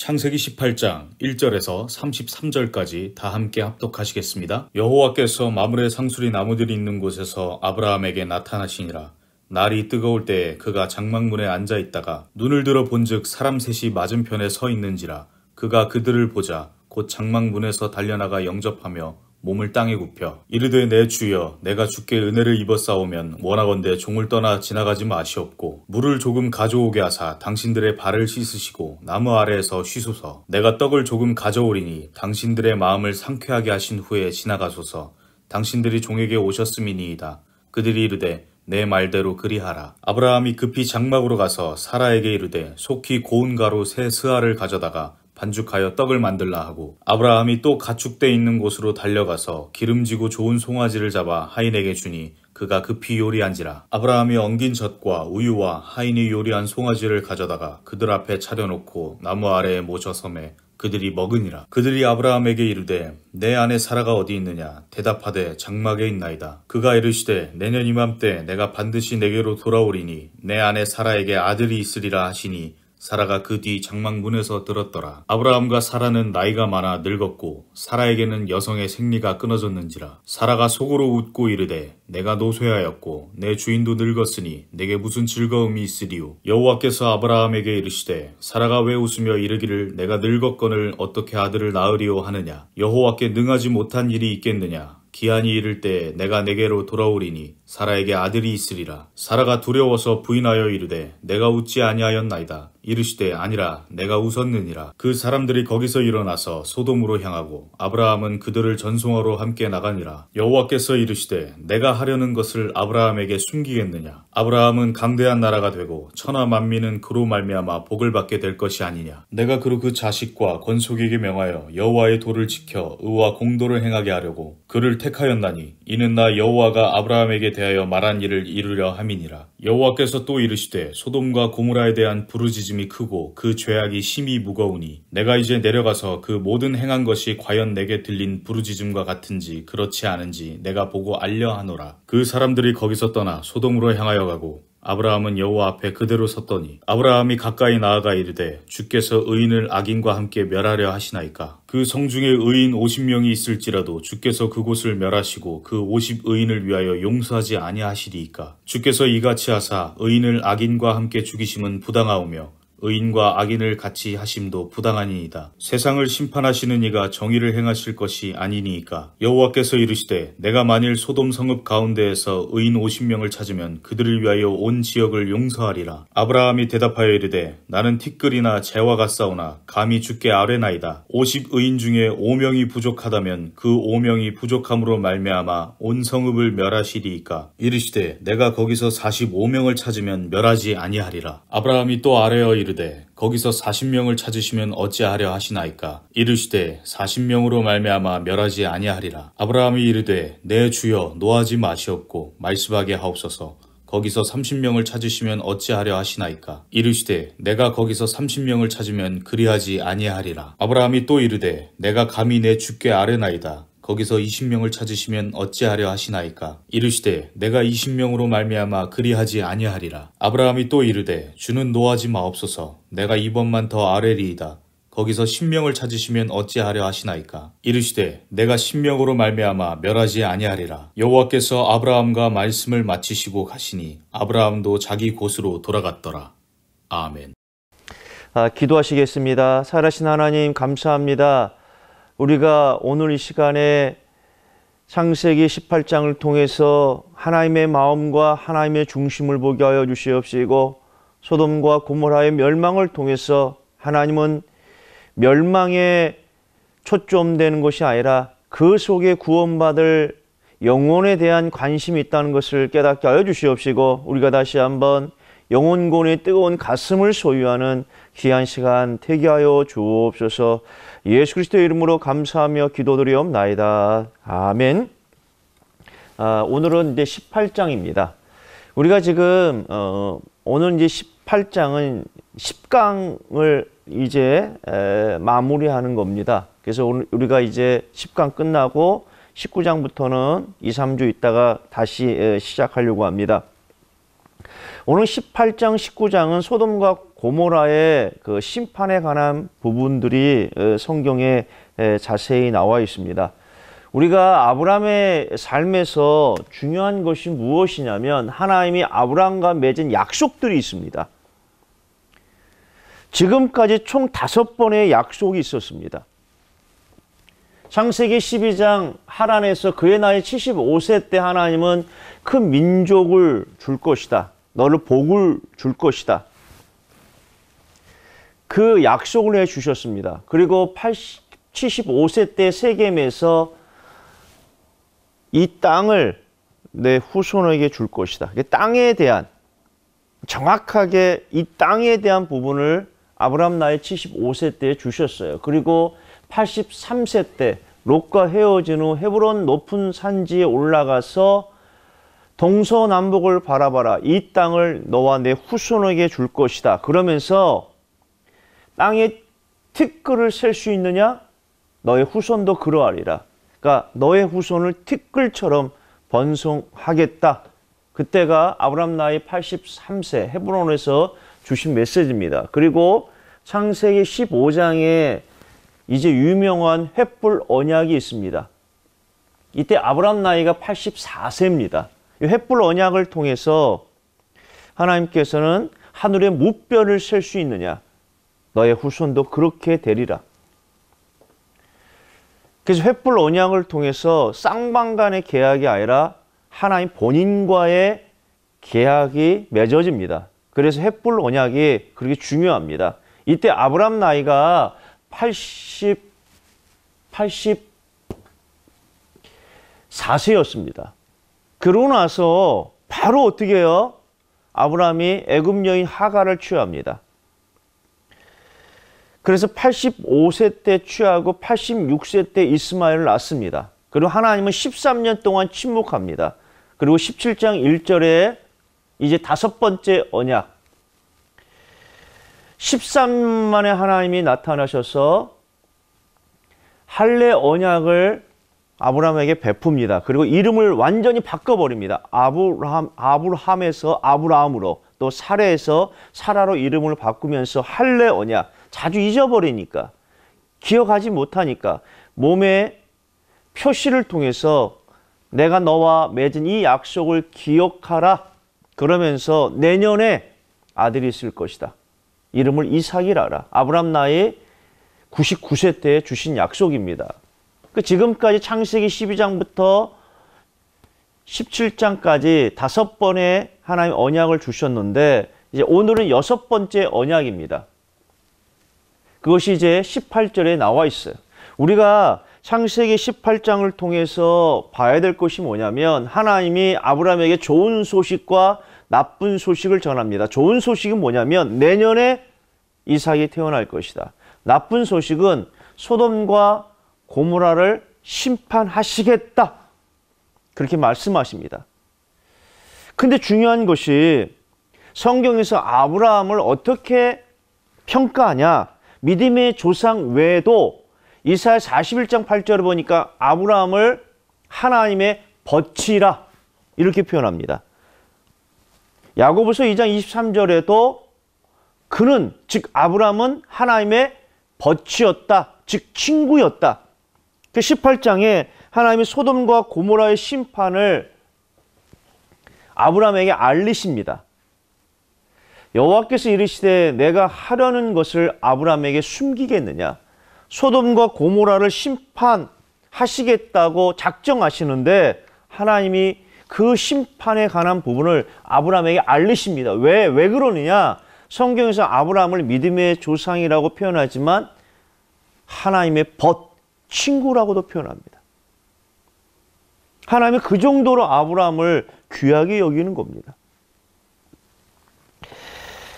창세기 18장 1절에서 33절까지 다 함께 합독하시겠습니다. 여호와께서 마물의 상수리 나무들이 있는 곳에서 아브라함에게 나타나시니라. 날이 뜨거울 때 그가 장막문에 앉아 있다가 눈을 들어 본즉 사람 셋이 맞은편에 서 있는지라 그가 그들을 보자 곧 장막문에서 달려나가 영접하며 몸을 땅에 굽혀 이르되 내 주여 내가 주께 은혜를 입어싸우면 원하건대 종을 떠나 지나가지 마시옵고 물을 조금 가져오게 하사 당신들의 발을 씻으시고 나무 아래에서 쉬소서 내가 떡을 조금 가져오리니 당신들의 마음을 상쾌하게 하신 후에 지나가소서 당신들이 종에게 오셨음이니이다 그들이 이르되 내 말대로 그리하라. 아브라함이 급히 장막으로 가서 사라에게 이르되 속히 고운 가루 새 스아를 가져다가 반죽하여 떡을 만들라 하고 아브라함이 또가축돼 있는 곳으로 달려가서 기름지고 좋은 송아지를 잡아 하인에게 주니 그가 급히 요리한지라 아브라함이 엉긴 젖과 우유와 하인이 요리한 송아지를 가져다가 그들 앞에 차려놓고 나무 아래에 모셔 섬에 그들이 먹으니라 그들이 아브라함에게 이르되 내 안에 사라가 어디 있느냐 대답하되 장막에 있나이다 그가 이르시되 내년 이맘때 내가 반드시 내게로 돌아오리니 내 안에 사라에게 아들이 있으리라 하시니 사라가 그 뒤 장막문에서 들었더라. 아브라함과 사라는 나이가 많아 늙었고 사라에게는 여성의 생리가 끊어졌는지라. 사라가 속으로 웃고 이르되 내가 노쇠하였고 내 주인도 늙었으니 내게 무슨 즐거움이 있으리요. 여호와께서 아브라함에게 이르시되 사라가 왜 웃으며 이르기를 내가 늙었건을 어떻게 아들을 낳으리오 하느냐. 여호와께 능하지 못한 일이 있겠느냐. 기한이 이를 때 내가 내게로 돌아오리니 사라에게 아들이 있으리라. 사라가 두려워서 부인하여 이르되 내가 웃지 아니하였나이다. 이르시되 아니라 내가 웃었느니라. 그 사람들이 거기서 일어나서 소돔으로 향하고 아브라함은 그들을 전송하러 함께 나가니라. 여호와께서 이르시되 내가 하려는 것을 아브라함에게 숨기겠느냐. 아브라함은 강대한 나라가 되고 천하 만민은 그로 말미암아 복을 받게 될 것이 아니냐. 내가 그로 그 자식과 권속에게 명하여 여호와의 도를 지켜 의와 공도를 행하게 하려고 그를 태 택하였나니 이는 나 여호와가 아브라함에게 대하여 말한 일을 이루려 함이니라 여호와께서 또 이르시되 소돔과 고무라에 대한 부르짖음이 크고 그 죄악이 심히 무거우니 내가 이제 내려가서 그 모든 행한 것이 과연 내게 들린 부르짖음과 같은지 그렇지 않은지 내가 보고 알려하노라 그 사람들이 거기서 떠나 소돔으로 향하여 가고 아브라함은 여호와 앞에 그대로 섰더니 아브라함이 가까이 나아가 이르되 주께서 의인을 악인과 함께 멸하려 하시나이까 그 성중에 의인 50명이 있을지라도 주께서 그곳을 멸하시고 그 50의인을 위하여 용서하지 아니하시리이까. 주께서 이같이 하사 의인을 악인과 함께 죽이심은 부당하오며 의인과 악인을 같이 하심도 부당하니이다. 세상을 심판하시는 이가 정의를 행하실 것이 아니니이까. 여호와께서 이르시되 내가 만일 소돔 성읍 가운데에서 의인 50명을 찾으면 그들을 위하여 온 지역을 용서하리라. 아브라함이 대답하여 이르되 나는 티끌이나 재와 같사오나 감히 죽게 아뢰나이다. 50 의인 중에 5명이 부족하다면 그 5명이 부족함으로 말미암아 온 성읍을 멸하시리이까. 이르시되 내가 거기서 45명을 찾으면 멸하지 아니하리라. 아브라함이 또 아뢰어 이르되 이르되 거기서 4십 명을 찾으시면 어찌하려 하시나이까 이르시되 사십 명으로 말미암아 멸하지 아니하리라 아브라함이 이르되 내 주여 노하지 마시옵고 말씀하게 하옵소서 거기서 30명을 찾으시면 어찌하려 하시나이까 이르시되 내가 거기서 30명을 찾으면 그리하지 아니하리라 아브라함이 또 이르되 내가 감히 내 주께 아뢰나이다 거기서 20명을 찾으시면 어찌하려 하시나이까 이르시되 내가 20명으로 말미암아 그리하지 아니하리라 아브라함이 또 이르되 주는 노하지 마옵소서 내가 이번만 더 아뢰리이다 거기서 1 0명을 찾으시면 어찌하려 하시나이까 이르시되 내가 1 0명으로 말미암아 멸하지 아니하리라 여호와께서 아브라함과 말씀을 마치시고 가시니 아브라함도 자기 곳으로 돌아갔더라 아멘 아, 기도하시겠습니다 살아신 하나님 감사합니다 우리가 오늘 이 시간에 창세기 18장을 통해서 하나님의 마음과 하나님의 중심을 보게 하여 주시옵시고 소돔과 고모라의 멸망을 통해서 하나님은 멸망에 초점되는 것이 아니라 그 속에 구원받을 영혼에 대한 관심이 있다는 것을 깨닫게 하여 주시옵시고 우리가 다시 한번 영혼권의 뜨거운 가슴을 소유하는 귀한 시간 되게 하여 주옵소서. 예수 그리스도의 이름으로 감사하며 기도드리옵나이다. 아멘. 아, 오늘은 이제 18장입니다. 우리가 지금 어, 오늘 이제 18장은 10강을 이제 에, 마무리하는 겁니다. 그래서 오늘 우리가 이제 10강 끝나고 19장부터는 2, 3주 있다가 다시 에, 시작하려고 합니다. 오늘 18장, 19장은 소돔과 고모라의 그 심판에 관한 부분들이 성경에 자세히 나와 있습니다. 우리가 아브라함의 삶에서 중요한 것이 무엇이냐면 하나님이 아브라함과 맺은 약속들이 있습니다. 지금까지 총 다섯 번의 약속이 있었습니다. 창세기 12장 하란에서 그의 나이 75세 때 하나님은 큰 민족을 줄 것이다. 너를 복을 줄 것이다. 그 약속을 해 주셨습니다. 그리고 80, 75세 때 세겜에서 이 땅을 내 후손에게 줄 것이다. 땅에 대한 정확하게 이 땅에 대한 부분을 아브람 나이 75세 때 주셨어요. 그리고 83세 때 롯과 헤어진 후 헤브론 높은 산지에 올라가서 동서남북을 바라봐라. 이 땅을 너와 내 후손에게 줄 것이다. 그러면서 땅의 티끌을 셀 수 있느냐? 너의 후손도 그러하리라. 그러니까 너의 후손을 티끌처럼 번성하겠다. 그때가 아브람 나이 83세 헤브론에서 주신 메시지입니다. 그리고 창세기 15장에 이제 유명한 횃불 언약이 있습니다. 이때 아브람 나이가 84세입니다. 이 횃불 언약을 통해서 하나님께서는 하늘의 무뼈를 셀 수 있느냐 너의 후손도 그렇게 되리라. 그래서 횃불 언약을 통해서 쌍방간의 계약이 아니라 하나님 본인과의 계약이 맺어집니다. 그래서 횃불 언약이 그렇게 중요합니다. 이때 아브람 나이가 80 84세였습니다. 그러고 나서 바로 어떻게 해요? 아브라함이 애굽 여인 하가를 취합니다. 그래서 85세 때 취하고 86세 때 이스마엘을 낳습니다. 그리고 하나님은 13년 동안 침묵합니다. 그리고 17장 1절에 이제 다섯 번째 언약 13만의 하나님이 나타나셔서 할례 언약을 아브라함에게 베풉니다. 그리고 이름을 완전히 바꿔버립니다. 아브라함, 아브라함에서 아브라함으로 또 사례에서 사라로 이름을 바꾸면서 할래 언약 자주 잊어버리니까 기억하지 못하니까 몸의 표시를 통해서 내가 너와 맺은 이 약속을 기억하라 그러면서 내년에 아들이 있을 것이다. 이름을 이삭이라 라 아브람 나이 99세 때 주신 약속입니다. 그 지금까지 창세기 12장부터 17장까지 다섯 번의 하나님 언약을 주셨는데 이제 오늘은 여섯 번째 언약입니다. 그것이 이제 18절에 나와 있어요. 우리가 창세기 18장을 통해서 봐야 될 것이 뭐냐면 하나님이 아브라함에게 좋은 소식과 나쁜 소식을 전합니다. 좋은 소식은 뭐냐면 내년에 이삭이 태어날 것이다. 나쁜 소식은 소돔과 고무라를 심판하시겠다. 그렇게 말씀하십니다. 근데 중요한 것이 성경에서 아브라함을 어떻게 평가하냐? 믿음의 조상 외에도 이사야 41장 8절을 보니까 아브라함을 하나님의 버치라 이렇게 표현합니다. 야고보서 2장 23절에도 그는 즉 아브라함은 하나님의 버치였다. 즉 친구였다. 그 18장에 하나님이 소돔과 고모라의 심판을 아브라함에게 알리십니다. 여호와께서 이르시되 내가 하려는 것을 아브라함에게 숨기겠느냐 소돔과 고모라를 심판하시겠다고 작정하시는데 하나님이 그 심판에 관한 부분을 아브라함에게 알리십니다. 왜, 왜 그러느냐? 성경에서 아브라함을 믿음의 조상이라고 표현하지만 하나님의 벗, 친구라고도 표현합니다. 하나님이 그 정도로 아브라함을 귀하게 여기는 겁니다.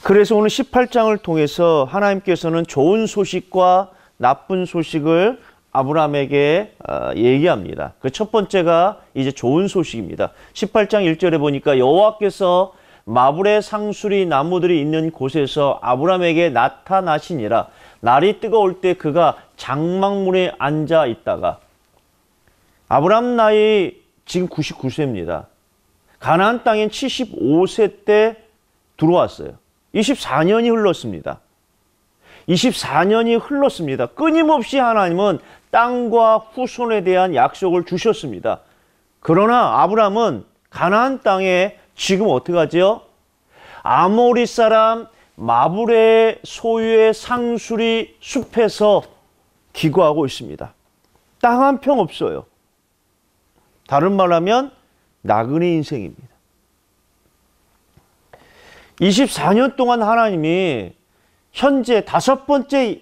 그래서 오늘 18장을 통해서 하나님께서는 좋은 소식과 나쁜 소식을 아브라함에게 어, 얘기합니다. 그 첫 번째가 이제 좋은 소식입니다. 18장 1절에 보니까 여호와께서 마블의 상수리 나무들이 있는 곳에서 아브라함에게 나타나시니라. 날이 뜨거울 때 그가 장막문에 앉아 있다가 아브라함 나이 지금 99세입니다. 가나안 땅엔 75세 때 들어왔어요. 24년이 흘렀습니다. 24년이 흘렀습니다. 끊임없이 하나님은 땅과 후손에 대한 약속을 주셨습니다. 그러나 아브라함은 가나안 땅에 지금 어떻게 하죠? 아모리 사람 마블의 소유의 상술이 숲에서 기거하고 있습니다. 땅 한 평 없어요. 다른 말 하면 나그네 인생입니다. 24년 동안 하나님이 현재 다섯 번째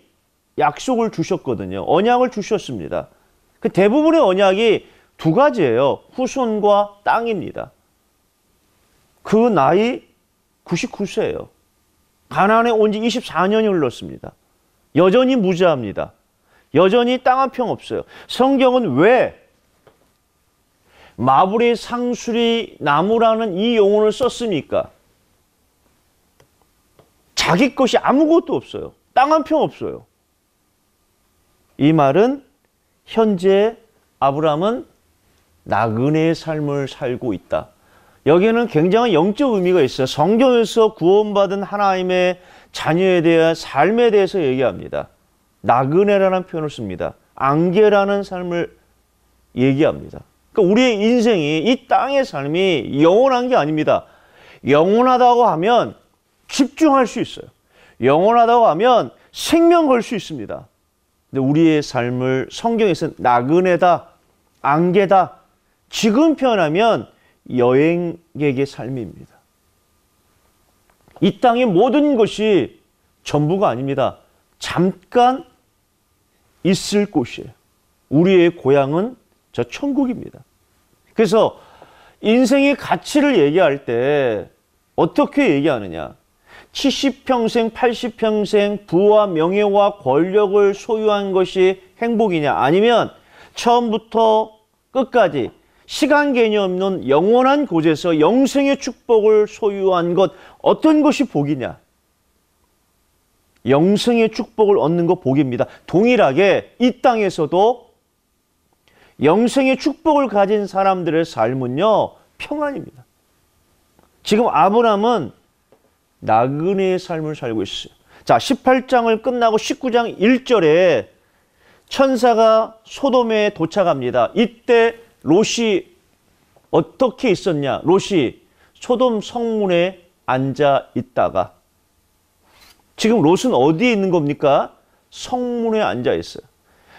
약속을 주셨거든요. 언약을 주셨습니다. 그 대부분의 언약이 두 가지예요. 후손과 땅입니다. 그 나이 99세예요. 가나안에 온 지 24년이 흘렀습니다. 여전히 무자합니다. 여전히 땅 한 평 없어요. 성경은 왜 마블의 상수리 나무라는 이 용어를 썼습니까? 자기 것이 아무것도 없어요. 땅 한 평 없어요. 이 말은 현재 아브라함은 나그네의 삶을 살고 있다. 여기에는 굉장한 영적 의미가 있어요. 성경에서 구원받은 하나님의 자녀에 대한 삶에 대해서 얘기합니다. 나그네라는 표현을 씁니다. 안개라는 삶을 얘기합니다. 그러니까 우리의 인생이 이 땅의 삶이 영원한 게 아닙니다. 영원하다고 하면 집중할 수 있어요. 영원하다고 하면 생명 걸 수 있습니다. 근데 우리의 삶을 성경에서 나그네다, 안개다, 지금 표현하면 여행객의 삶입니다. 이 땅의 모든 것이 전부가 아닙니다. 잠깐 있을 곳이에요. 우리의 고향은 저 천국입니다. 그래서 인생의 가치를 얘기할 때 어떻게 얘기하느냐? 70평생, 80평생 부와 명예와 권력을 소유한 것이 행복이냐? 아니면 처음부터 끝까지 시간 개념 없는 영원한 곳에서 영생의 축복을 소유한 것 어떤 것이 복이냐? 영생의 축복을 얻는 것 복입니다. 동일하게 이 땅에서도 영생의 축복을 가진 사람들의 삶은요 평안입니다. 지금 아브람은 나그네의 삶을 살고 있어요. 자, 18장을 끝나고 19장 1절에 천사가 소돔에 도착합니다. 이때 롯이 어떻게 있었냐? 롯이 소돔 성문에 앉아 있다가 지금 롯은 어디에 있는 겁니까? 성문에 앉아 있어요.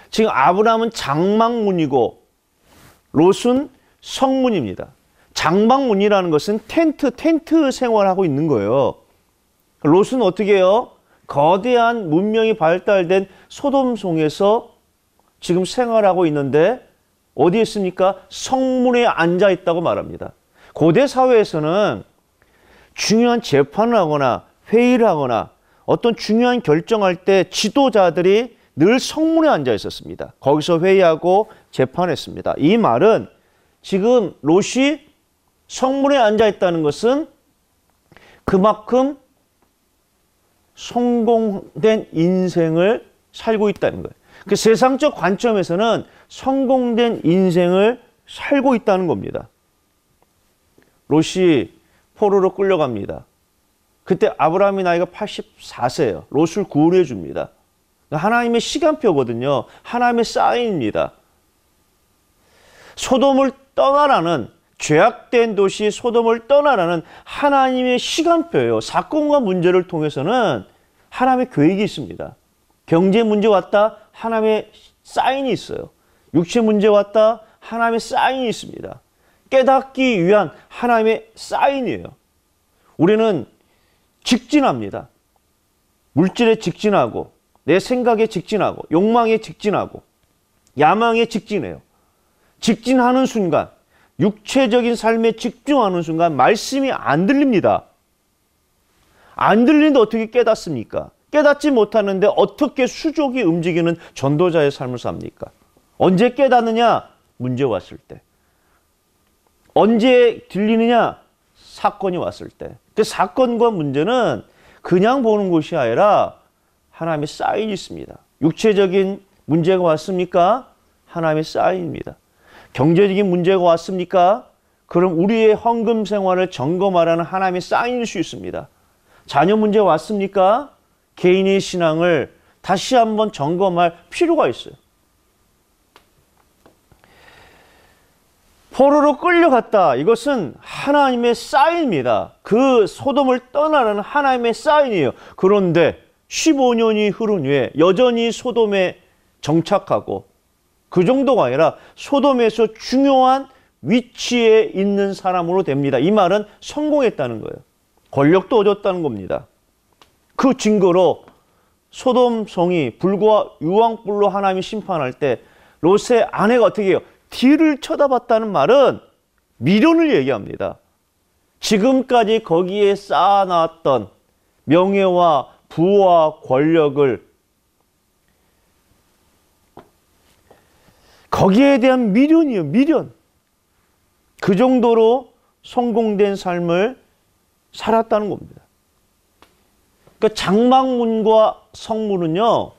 지금 아브라함은 장막문이고 롯은 성문입니다. 장막문이라는 것은 텐트, 텐트 생활하고 있는 거예요. 롯은 어떻게 해요? 거대한 문명이 발달된 소돔성에서 지금 생활하고 있는데 어디에 있습니까? 성문에 앉아 있다고 말합니다. 고대 사회에서는 중요한 재판을 하거나 회의를 하거나 어떤 중요한 결정할 때 지도자들이 늘 성문에 앉아 있었습니다. 거기서 회의하고 재판했습니다. 이 말은 지금 롯이 성문에 앉아 있다는 것은 그만큼 성공된 인생을 살고 있다는 거예요. 그 세상적 관점에서는 성공된 인생을 살고 있다는 겁니다. 롯이 포로로 끌려갑니다. 그때 아브라함이 나이가 84세예요. 롯을 구원해 줍니다. 그러니까 하나님의 시간표거든요. 하나님의 사인입니다. 소돔을 떠나라는 죄악된 도시 소돔을 떠나라는 하나님의 시간표예요. 사건과 문제를 통해서는 하나님의 계획이 있습니다. 경제 문제 왔다. 하나님의 사인이 있어요. 육체 문제 왔다. 하나님의 사인이 있습니다. 깨닫기 위한 하나님의 사인이에요. 우리는 직진합니다. 물질에 직진하고 내 생각에 직진하고 욕망에 직진하고 야망에 직진해요. 직진하는 순간 육체적인 삶에 집중하는 순간 말씀이 안 들립니다. 안 들리는데 어떻게 깨닫습니까? 깨닫지 못하는데 어떻게 수족이 움직이는 전도자의 삶을 삽니까? 언제 깨닫느냐? 문제 왔을 때. 언제 들리느냐? 사건이 왔을 때. 그 사건과 문제는 그냥 보는 것이 아니라 하나님의 사인이 있습니다. 육체적인 문제가 왔습니까? 하나님의 사인입니다. 경제적인 문제가 왔습니까? 그럼 우리의 헌금 생활을 점검하라는 하나님의 사인일 수 있습니다. 자녀 문제 왔습니까? 개인의 신앙을 다시 한번 점검할 필요가 있어요. 포로로 끌려갔다. 이것은 하나님의 사인입니다. 그 소돔을 떠나는 하나님의 사인이에요. 그런데 15년이 흐른 후에 여전히 소돔에 정착하고 그 정도가 아니라 소돔에서 중요한 위치에 있는 사람으로 됩니다. 이 말은 성공했다는 거예요. 권력도 얻었다는 겁니다. 그 증거로 소돔 성이 불과 유황불로 하나님이 심판할 때 롯의 아내가 어떻게 해요? 뒤를 쳐다봤다는 말은 미련을 얘기합니다. 지금까지 거기에 쌓아놨던 명예와 부와 권력을 거기에 대한 미련이요, 미련. 그 정도로 성공된 삶을 살았다는 겁니다. 그 장막문과 성문은요.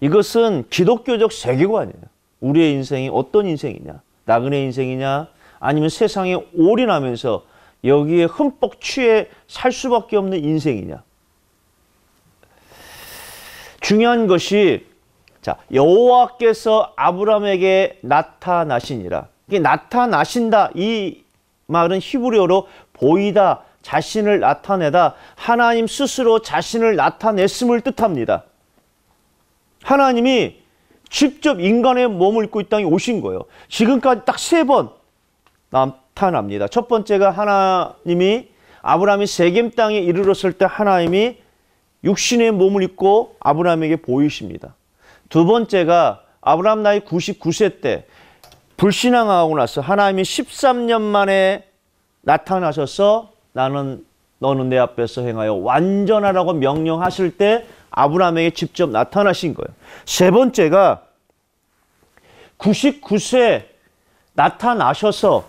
이것은 기독교적 세계관이에요. 우리의 인생이 어떤 인생이냐. 나그네 인생이냐. 아니면 세상에 올인하면서 여기에 흠뻑 취해 살 수밖에 없는 인생이냐. 중요한 것이 자 여호와께서 아브람에게 나타나시니라. 이게 나타나신다 이 말은 히브리어로 보이다, 자신을 나타내다 하나님 스스로 자신을 나타냈음을 뜻합니다. 하나님이 직접 인간의 몸을 입고 이 땅에 오신 거예요. 지금까지 딱 세 번 나타납니다. 첫 번째가 하나님이 아브라함이 세겜 땅에 이르렀을 때 하나님이 육신의 몸을 입고 아브라함에게 보이십니다. 두 번째가 아브라함 나이 99세 때 불신앙하고 나서 하나님이 13년 만에 나타나셔서 나는 너는 내 앞에서 행하여 완전하라고 명령하실 때 아브라함에게 직접 나타나신 거예요. 세 번째가 99세 나타나셔서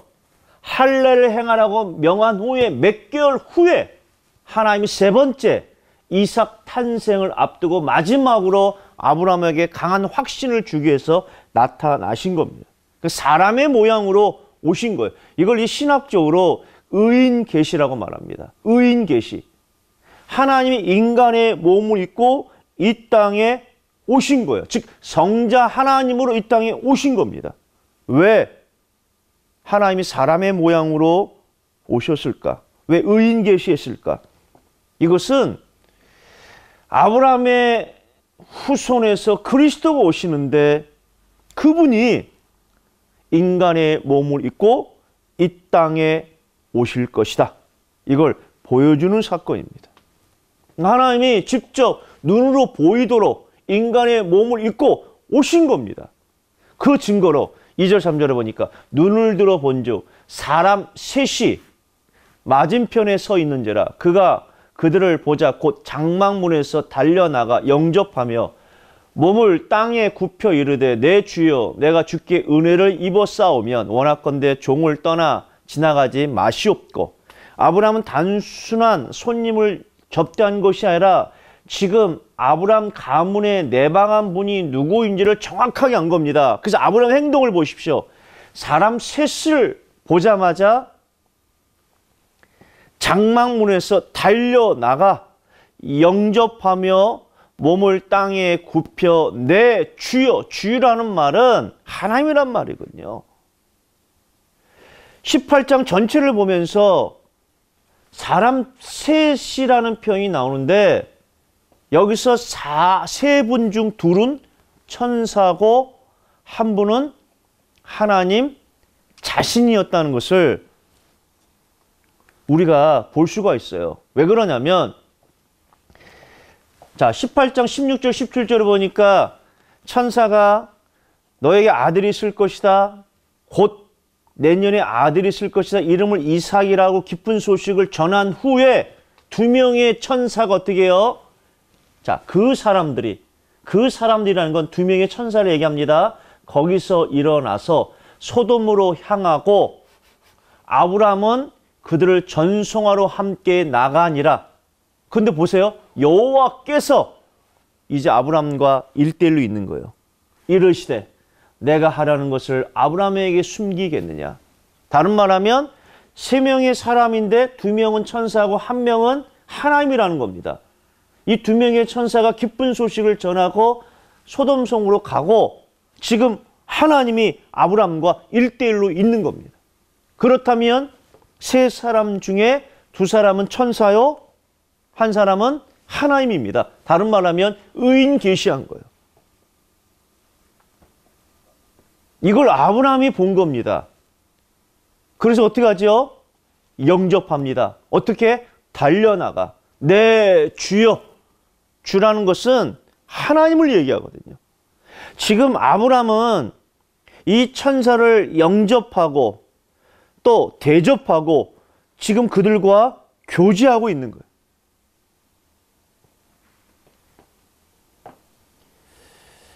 할례를 행하라고 명한 후에 몇 개월 후에 하나님이 세 번째 이삭 탄생을 앞두고 마지막으로 아브라함에게 강한 확신을 주기 위해서 나타나신 겁니다. 그 사람의 모양으로 오신 거예요. 이걸 이 신학적으로 의인 계시라고 말합니다. 의인 계시. 하나님이 인간의 몸을 입고 이 땅에 오신 거예요. 즉 성자 하나님으로 이 땅에 오신 겁니다. 왜 하나님이 사람의 모양으로 오셨을까? 왜 의인 계시했을까? 이것은 아브라함의 후손에서 그리스도가 오시는데 그분이 인간의 몸을 입고 이 땅에 오실 것이다. 이걸 보여주는 사건입니다. 하나님이 직접 눈으로 보이도록 인간의 몸을 입고 오신 겁니다. 그 증거로 2절 3절에 보니까 눈을 들어 본즉 사람 셋이 맞은편에 서 있는지라 그가 그들을 보자 곧 장막문에서 달려나가 영접하며 몸을 땅에 굽혀 이르되 내 주여 내가 주께 은혜를 입어 싸우면 원하건대 종을 떠나 지나가지 마시옵고 아브라함은 단순한 손님을 접대한 것이 아니라 지금 아브라함 가문에 내방한 분이 누구인지를 정확하게 안 겁니다. 그래서 아브라함 행동을 보십시오. 사람 셋을 보자마자 장막문에서 달려나가 영접하며 몸을 땅에 굽혀 내 네, 주여 주라는 말은 하나님이란 말이거든요. 18장 전체를 보면서 사람 셋이라는 표현이 나오는데 여기서 세 분 중 둘은 천사고 한 분은 하나님 자신이었다는 것을 우리가 볼 수가 있어요. 왜 그러냐면 자 18장 16절 17절을 보니까 천사가 너에게 아들이 있을 것이다. 곧 내년에 아들이 있을 것이다 이름을 이삭이라고 기쁜 소식을 전한 후에 두 명의 천사가 어떻게 해요? 자, 그 사람들이 그 사람들이라는 건 두 명의 천사를 얘기합니다. 거기서 일어나서 소돔으로 향하고 아브라함은 그들을 전송하러 함께 나가니라. 근데 보세요. 여호와께서 이제 아브라함과 일대일로 있는 거예요. 이르시되 내가 하라는 것을 아브라함에게 숨기겠느냐? 다른 말하면 세 명의 사람인데 두 명은 천사고 한 명은 하나님이라는 겁니다. 이 두 명의 천사가 기쁜 소식을 전하고 소돔성으로 가고 지금 하나님이 아브라함과 일대일로 있는 겁니다. 그렇다면 세 사람 중에 두 사람은 천사요, 한 사람은 하나님입니다. 다른 말하면 의인 계시한 거예요. 이걸 아브라함이 본 겁니다. 그래서 어떻게 하죠? 영접합니다. 어떻게? 달려나가. 내 네, 주여. 주라는 것은 하나님을 얘기하거든요. 지금 아브라함은 이 천사를 영접하고 또 대접하고 지금 그들과 교제하고 있는 거예요.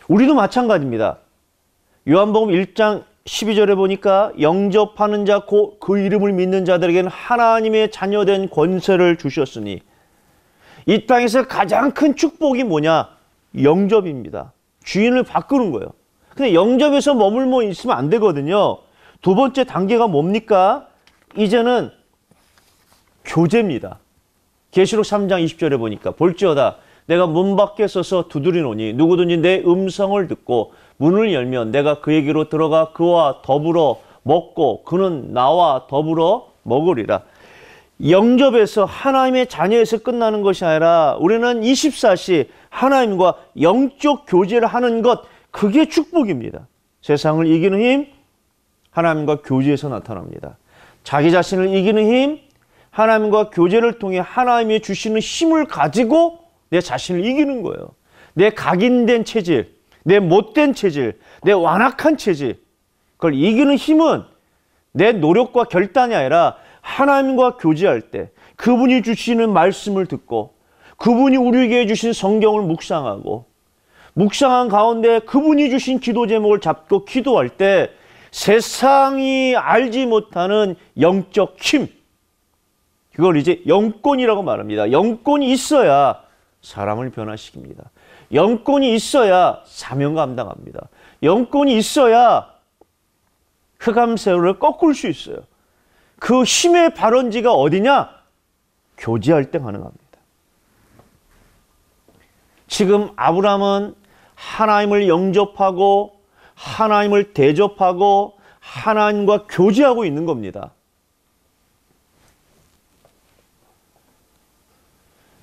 우리도 마찬가지입니다. 요한복음 1장 12절에 보니까 영접하는 자, 그, 그 이름을 믿는 자들에게는 하나님의 자녀된 권세를 주셨으니 이 땅에서 가장 큰 축복이 뭐냐? 영접입니다. 주인을 바꾸는 거예요. 근데 영접에서 머물러 있으면 안 되거든요. 두 번째 단계가 뭡니까? 이제는 교제입니다. 계시록 3장 20절에 보니까 볼지어다 내가 문 밖에 서서 두드리노니 누구든지 내 음성을 듣고 문을 열면 내가 그에게로 들어가 그와 더불어 먹고 그는 나와 더불어 먹으리라. 영접에서 하나님의 자녀에서 끝나는 것이 아니라 우리는 24시 하나님과 영적 교제를 하는 것 그게 축복입니다. 세상을 이기는 힘 하나님과 교제에서 나타납니다. 자기 자신을 이기는 힘 하나님과 교제를 통해 하나님이 주시는 힘을 가지고 내 자신을 이기는 거예요. 내 각인된 체질, 내 못된 체질, 내 완악한 체질, 그걸 이기는 힘은 내 노력과 결단이 아니라 하나님과 교제할 때 그분이 주시는 말씀을 듣고 그분이 우리에게 주신 성경을 묵상하고 묵상한 가운데 그분이 주신 기도 제목을 잡고 기도할 때 세상이 알지 못하는 영적 힘 그걸 이제 영권이라고 말합니다. 영권이 있어야 사람을 변화시킵니다. 영권이 있어야 사명 감당합니다. 영권이 있어야 흑암세월을 꺾을 수 있어요. 그 힘의 발원지가 어디냐? 교제할 때 가능합니다. 지금 아브라함은 하나님을 영접하고 하나님을 대접하고 하나님과 교제하고 있는 겁니다.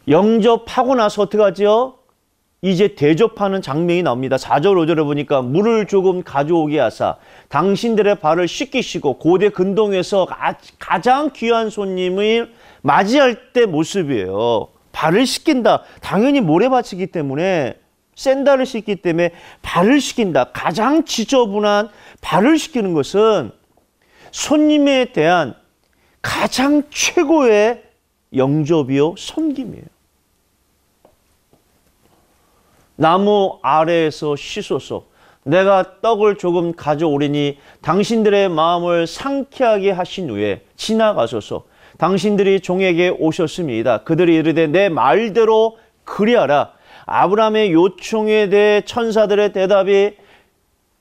영접하고 나서 어떻게 하지 이제 대접하는 장면이 나옵니다. 4절 5절에 보니까 물을 조금 가져오게 하사 당신들의 발을 씻기시고 고대 근동에서 가장 귀한 손님을 맞이할 때 모습이에요. 발을 씻긴다. 당연히 모래밭이기 때문에 샌달을 씻기 때문에 발을 씻긴다. 가장 지저분한 발을 씻기는 것은 손님에 대한 가장 최고의 영접이요 섬김이에요. 나무 아래에서 쉬소서 내가 떡을 조금 가져오리니 당신들의 마음을 상쾌하게 하신 후에 지나가소서 당신들이 종에게 오셨습니다. 그들이 이르되 내 말대로 그리하라. 아브라함의 요청에 대해 천사들의 대답이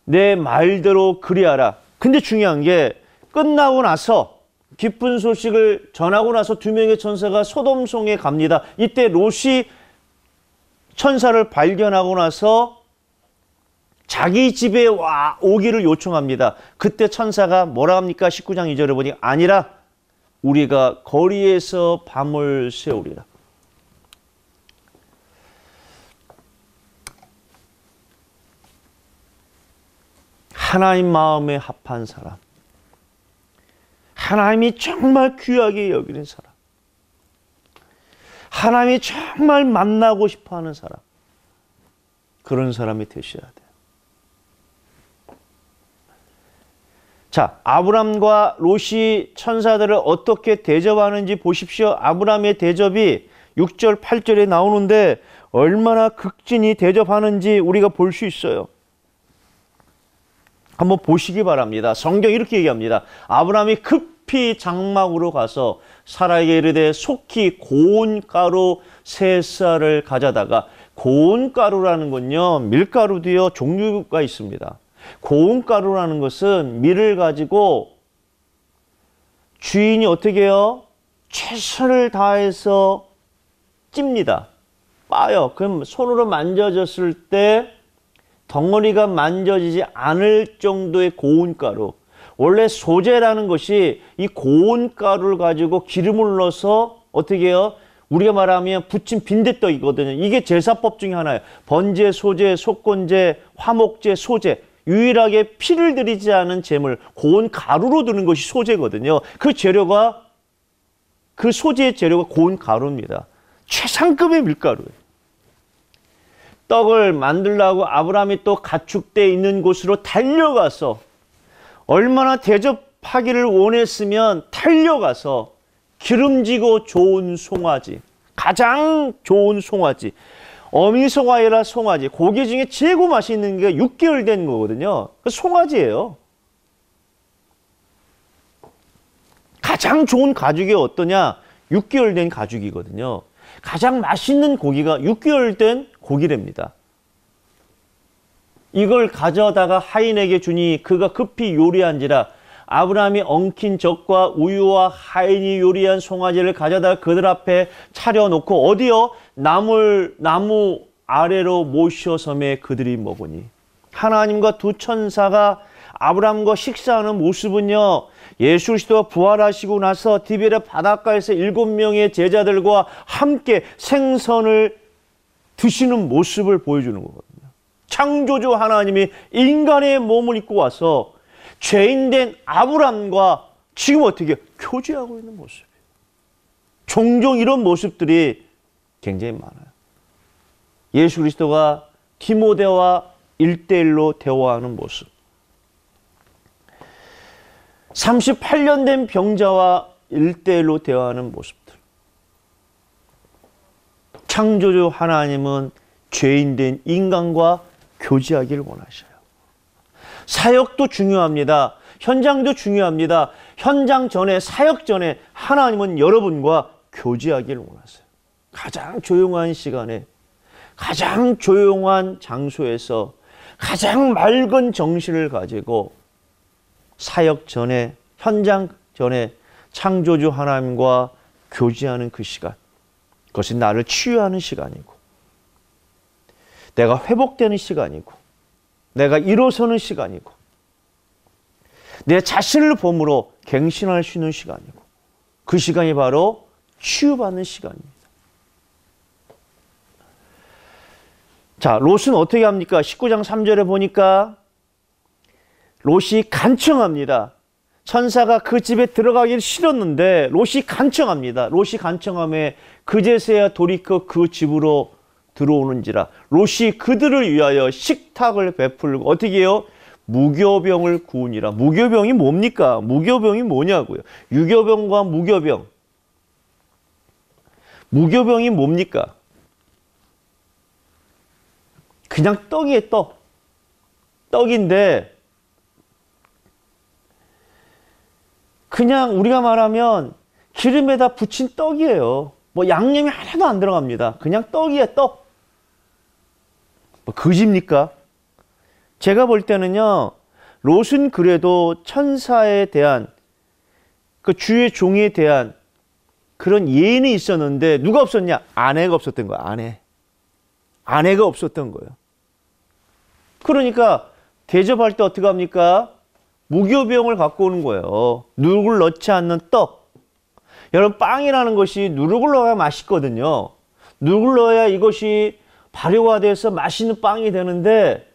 내 말대로 그리하라. 근데 중요한 게 끝나고 나서 기쁜 소식을 전하고 나서 두 명의 천사가 소돔성에 갑니다. 이때 롯이 천사를 발견하고 나서 자기 집에 와 오기를 요청합니다. 그때 천사가 뭐라 합니까? 19장 2절에 보니 아니라 우리가 거리에서 밤을 새우리라. 하나님 마음에 합한 사람. 하나님이 정말 귀하게 여기는 사람. 하나님이 정말 만나고 싶어 하는 사람. 그런 사람이 되셔야 돼요. 자, 아브람과 롯이 천사들을 어떻게 대접하는지 보십시오. 아브람의 대접이 6절, 8절에 나오는데 얼마나 극진히 대접하는지 우리가 볼 수 있어요. 한번 보시기 바랍니다. 성경 이렇게 얘기합니다. 아브라이 급히 장막으로 가서 사라에게 이르되 속히 고온가루 세 쌀을 가져다가 고온가루라는 건요 밀가루도요 종류가 있습니다. 고온가루라는 것은 밀을 가지고 주인이 어떻게 해요? 최선을 다해서 찝니다. 빠요. 그럼 손으로 만져졌을 때 덩어리가 만져지지 않을 정도의 고온가루. 원래 소재라는 것이 이 고온 가루를 가지고 기름을 넣어서 어떻게 해요? 우리가 말하면 붙인 빈대떡이거든요. 이게 제사법 중에 하나예요. 번제, 소재, 속건제, 화목제, 소재. 유일하게 피를 들이지 않은 재물, 고온 가루로 드는 것이 소재거든요. 그 재료가 그 소재의 재료가 고운 가루입니다. 최상급의 밀가루예요. 떡을 만들라고 아브라함이 또 가축대 있는 곳으로 달려가서 얼마나 대접하기를 원했으면 달려가서 기름지고 좋은 송아지, 가장 좋은 송아지, 어미송아이라 송아지, 고기 중에 최고 맛있는 게 6개월 된 거거든요. 그 송아지예요. 가장 좋은 가죽이 어떠냐? 6개월 된 가죽이거든요. 가장 맛있는 고기가 6개월 된 고기랍니다. 이걸 가져다가 하인에게 주니 그가 급히 요리한지라 아브라함이 엉킨 젖과 우유와 하인이 요리한 송아지를 가져다 그들 앞에 차려놓고 어디요 나물 나무 아래로 모셔 섬에 그들이 먹으니 하나님과 두 천사가 아브라함과 식사하는 모습은요. 예수 그리스도가 부활하시고 나서 디베레 바닷가에서 일곱 명의 제자들과 함께 생선을 드시는 모습을 보여주는 거거든요. 창조주 하나님이 인간의 몸을 입고 와서 죄인된 아브람과 지금 어떻게 교제하고 있는 모습이에요. 종종 이런 모습들이 굉장히 많아요. 예수 그리스도가 디모데와 일대일로 대화하는 모습. 38년 된 병자와 일대일로 대화하는 모습들. 창조주 하나님은 죄인된 인간과 교제하기를 원하셔요. 사역도 중요합니다. 현장도 중요합니다. 현장 전에 사역 전에 하나님은 여러분과 교제하기를 원하세요. 가장 조용한 시간에 가장 조용한 장소에서 가장 맑은 정신을 가지고 사역 전에 현장 전에 창조주 하나님과 교제하는 그 시간 그것이 나를 치유하는 시간이고 내가 회복되는 시간이고 내가 일어서는 시간이고 내 자신을 봄으로 갱신할 수 있는 시간이고 그 시간이 바로 치유받는 시간입니다. 자, 롯은 어떻게 합니까? 19장 3절에 보니까 롯이 간청합니다. 천사가 그 집에 들어가기 싫었는데 롯이 간청합니다. 롯이 간청함에 그제서야 돌이켜 그 집으로 들어오는지라 롯이 그들을 위하여 식탁을 베풀고 어떻게 해요? 무교병을 구우니라. 무교병이 뭡니까? 무교병이 뭐냐고요. 유교병과 무교병. 무교병이 뭡니까? 그냥 떡이에요, 떡. 떡인데 그냥 우리가 말하면 기름에다 부친 떡이에요. 뭐 양념이 하나도 안 들어갑니다. 그냥 떡이에요, 떡. 뭐 거짓입니까? 제가 볼 때는요. 롯은 그래도 천사에 대한 그 주의 종에 대한 그런 예의는 있었는데 누가 없었냐? 아내가 없었던 거야. 아내. 아내가 없었던 거예요. 그러니까 대접할 때 어떻게 합니까? 무교 비을 갖고 오는 거예요. 누룩을 넣지 않는 떡. 여러분 빵이라는 것이 누룩을 넣어야 맛있거든요. 누룩을 넣어야 이것이 발효화돼서 맛있는 빵이 되는데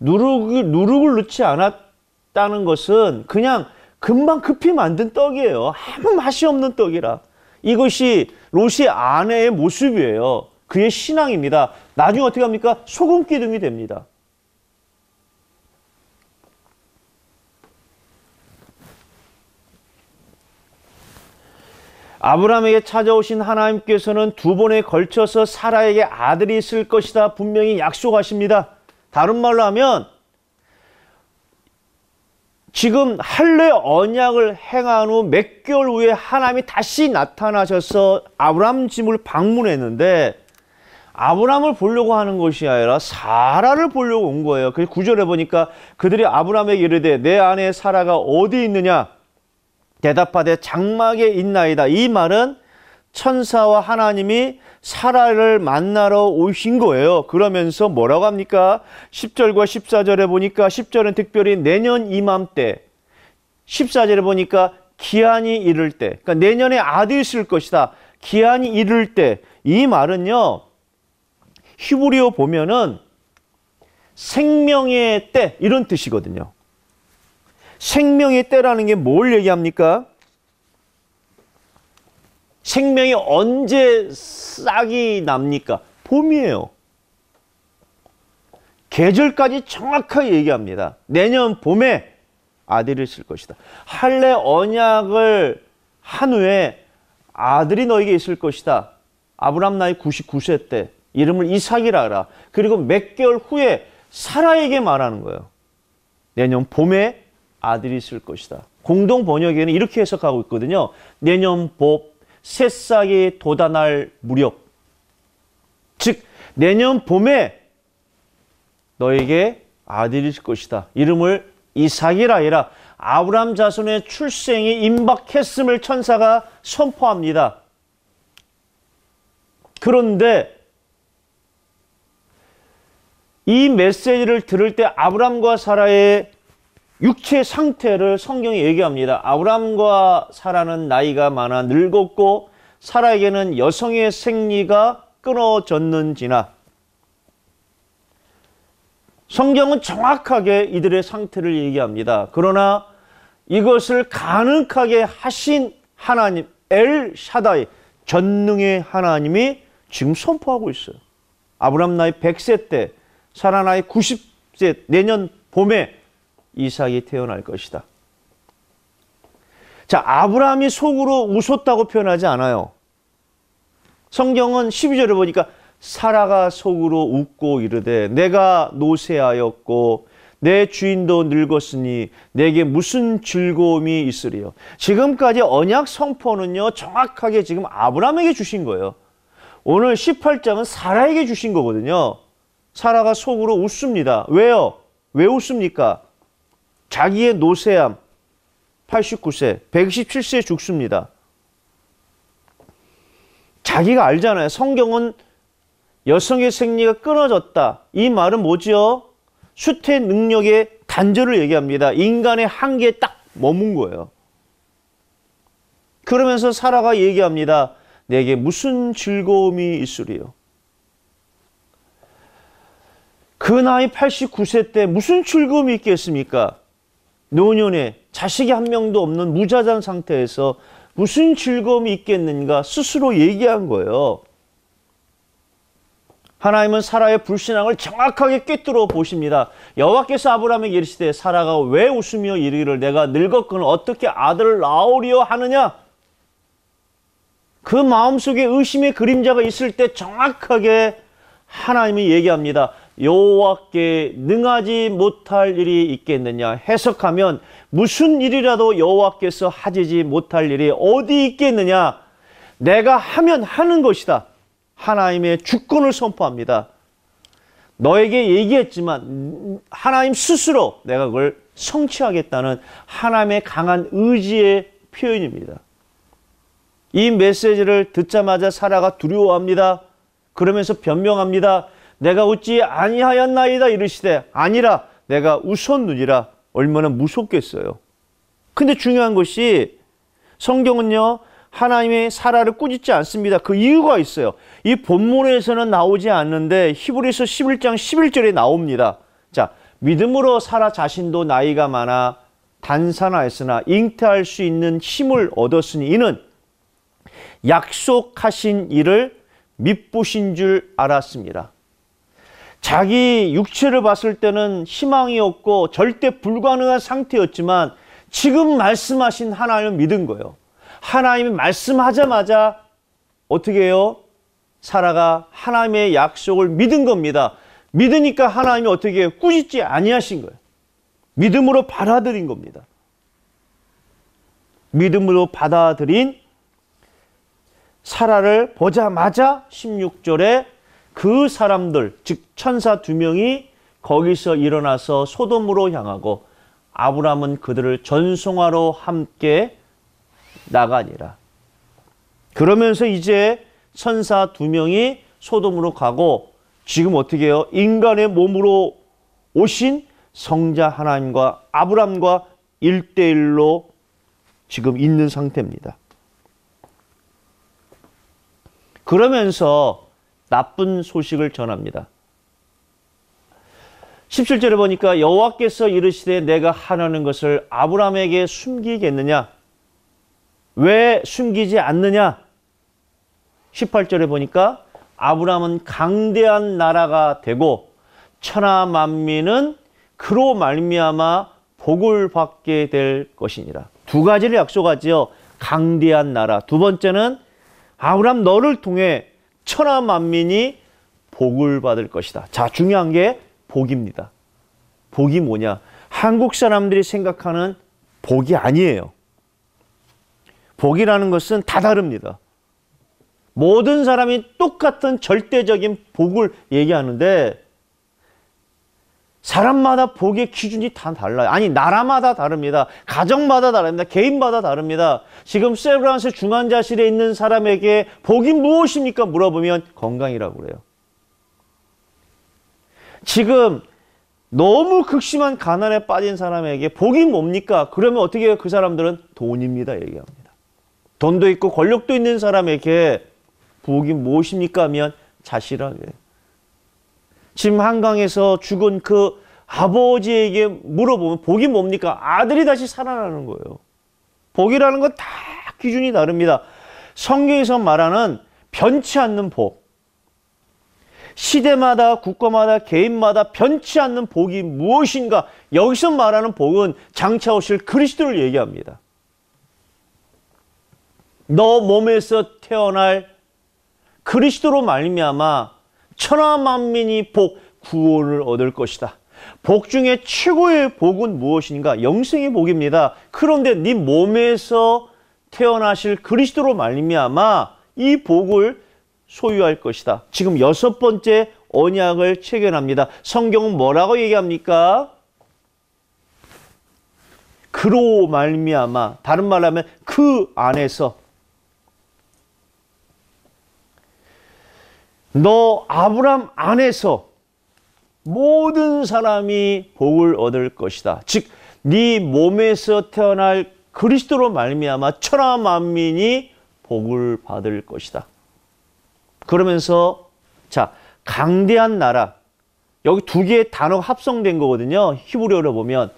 누룩을, 누룩을 넣지 않았다는 것은 그냥 금방 급히 만든 떡이에요. 아무 맛이 없는 떡이라. 이것이 롯이 아내의 모습이에요. 그의 신앙입니다. 나중에 어떻게 합니까? 소금 기둥이 됩니다. 아브라함에게 찾아오신 하나님께서는 두 번에 걸쳐서 사라에게 아들이 있을 것이다 분명히 약속하십니다. 다른 말로 하면 지금 할례 언약을 행한 후 몇 개월 후에 하나님이 다시 나타나셔서 아브라함 집을 방문했는데 아브라함을 보려고 하는 것이 아니라 사라를 보려고 온 거예요. 그 구절에 보니까 그들이 아브라함에게 이르되 내 아내 사라가 어디 있느냐 대답하되 장막에 있나이다. 이 말은 천사와 하나님이 사라를 만나러 오신 거예요. 그러면서 뭐라고 합니까? 10절과 14절에 보니까 10절은 특별히 내년 이맘때, 14절에 보니까 기한이 이를 때, 그러니까 내년에 아들 있을 것이다. 기한이 이를 때, 이 말은요, 히브리어 보면은 생명의 때, 이런 뜻이거든요. 생명의 때라는 게 뭘 얘기합니까? 생명이 언제 싹이 납니까? 봄이에요. 계절까지 정확하게 얘기합니다. 내년 봄에 아들을 것이다. 할례 언약을 한 후에 아들이 너에게 있을 것이다. 아브람 나이 99세 때 이름을 이삭이라 하라. 그리고 몇 개월 후에 사라에게 말하는 거예요. 내년 봄에 아들이 있을 것이다. 공동 번역에는 이렇게 해석하고 있거든요. 내년 봄 새싹이 돋아날 무렵. 즉 내년 봄에 너에게 아들이 있을 것이다. 이름을 이삭이라 해라. 아브람 자손의 출생이 임박했음을 천사가 선포합니다. 그런데 이 메시지를 들을 때 아브람과 사라의 육체 상태를 성경이 얘기합니다. 아브람과 사라는 나이가 많아 늙었고 사라에게는 여성의 생리가 끊어졌는지나 성경은 정확하게 이들의 상태를 얘기합니다. 그러나 이것을 가능하게 하신 하나님 엘 샤다이 전능의 하나님이 지금 선포하고 있어요. 아브람 나이 100세 때 사라 나이 90세 내년 봄에 이삭이 태어날 것이다. 자, 아브라함이 속으로 웃었다고 표현하지 않아요. 성경은 12절에 보니까 사라가 속으로 웃고 이르되 내가 노쇠하였고 내 주인도 늙었으니 내게 무슨 즐거움이 있으리요. 지금까지 언약 성포는요. 정확하게 지금 아브라함에게 주신 거예요. 오늘 18장은 사라에게 주신 거거든요. 사라가 속으로 웃습니다. 왜요? 왜 웃습니까? 자기의 노쇠함 89세, 1 1 7세에 죽습니다. 자기가 알잖아요. 성경은 여성의 생리가 끊어졌다. 이 말은 뭐죠 수태 능력의 단절을 얘기합니다. 인간의 한계에 딱 머문 거예요. 그러면서 사라가 얘기합니다. 내게 무슨 즐거움이 있으리요? 그 나이 89세 때 무슨 즐거움이 있겠습니까? 노년에 자식이 한 명도 없는 무자산 상태에서 무슨 즐거움이 있겠는가 스스로 얘기한 거예요. 하나님은 사라의 불신앙을 정확하게 꿰뚫어 보십니다. 여호와께서 아브라함에게 이르시되 사라가 왜 웃으며 이르기를 내가 늙었거 어떻게 아들을 낳으려 하느냐? 그 마음속에 의심의 그림자가 있을 때 정확하게 하나님이 얘기합니다. 여호와께 능하지 못할 일이 있겠느냐 해석하면 무슨 일이라도 여호와께서 하지 못할 일이 어디 있겠느냐 내가 하면 하는 것이다 하나님의 주권을 선포합니다 너에게 얘기했지만 하나님 스스로 내가 그걸 성취하겠다는 하나님의 강한 의지의 표현입니다 이 메시지를 듣자마자 사라가 두려워합니다 그러면서 변명합니다 내가 웃지 아니하였나이다 이르시되 아니라 내가 웃었느니라 얼마나 무섭겠어요. 근데 중요한 것이 성경은요 하나님의 사라를 꾸짖지 않습니다. 그 이유가 있어요. 이 본문에서는 나오지 않는데 히브리서 11장 11절에 나옵니다. 자, 믿음으로 사라 자신도 나이가 많아 단산하였으나 잉태할 수 있는 힘을 얻었으니 이는 약속하신 일을 믿보신줄 알았습니다. 자기 육체를 봤을 때는 희망이 없고 절대 불가능한 상태였지만 지금 말씀하신 하나님을 믿은 거예요. 하나님이 말씀하자마자 어떻게 해요? 사라가 하나님의 약속을 믿은 겁니다. 믿으니까 하나님이 어떻게 해요? 꾸짖지 아니하신 거예요. 믿음으로 받아들인 겁니다. 믿음으로 받아들인 사라를 보자마자 16절에 그 사람들 즉 천사 두 명이 거기서 일어나서 소돔으로 향하고 아브라함은 그들을 전송하러 함께 나가니라. 그러면서 이제 천사 두 명이 소돔으로 가고 지금 어떻게 해요? 인간의 몸으로 오신 성자 하나님과 아브람과 일대일로 지금 있는 상태입니다. 그러면서 나쁜 소식을 전합니다. 17절에 보니까 여호와께서 이르시되 내가 하나는 것을 아브라함에게 숨기겠느냐? 왜 숨기지 않느냐? 18절에 보니까 아브라함은 강대한 나라가 되고 천하 만민은 그로 말미암아 복을 받게 될 것이니라. 두 가지를 약속하지요. 강대한 나라. 두 번째는 아브라함 너를 통해 천하 만민이 복을 받을 것이다. 자, 중요한 게 복입니다. 복이 뭐냐? 한국 사람들이 생각하는 복이 아니에요. 복이라는 것은 다 다릅니다. 모든 사람이 똑같은 절대적인 복을 얘기하는데 사람마다 복의 기준이 다 달라요. 아니 나라마다 다릅니다. 가정마다 다릅니다. 개인마다 다릅니다. 지금 세브란스 중환자실에 있는 사람에게 복이 무엇입니까? 물어보면 건강이라고 그래요. 지금 너무 극심한 가난에 빠진 사람에게 복이 뭡니까? 그러면 어떻게 해요? 그 사람들은 돈입니다. 얘기합니다. 돈도 있고 권력도 있는 사람에게 복이 무엇입니까? 하면 자실하게 지금 한강에서 죽은 그 아버지에게 물어보면 복이 뭡니까? 아들이 다시 살아나는 거예요. 복이라는 건 다 기준이 다릅니다. 성경에서 말하는 변치 않는 복. 시대마다 국가마다 개인마다 변치 않는 복이 무엇인가 여기서 말하는 복은 장차 오실 그리스도를 얘기합니다. 너 몸에서 태어날 그리스도로 말미암아 천하 만민이 복, 구원을 얻을 것이다. 복 중에 최고의 복은 무엇인가? 영생의 복입니다. 그런데 네 몸에서 태어나실 그리스도로 말미암아 이 복을 소유할 것이다. 지금 여섯 번째 언약을 체결합니다. 성경은 뭐라고 얘기합니까? 그로 말미암아 다른 말 하면 그 안에서 너 아브람 안에서 모든 사람이 복을 얻을 것이다. 즉, 네 몸에서 태어날 그리스도로 말미암아 천하 만민이 복을 받을 것이다. 그러면서 자 강대한 나라 여기 두 개의 단어 합성된 거거든요. 히브리어로 보면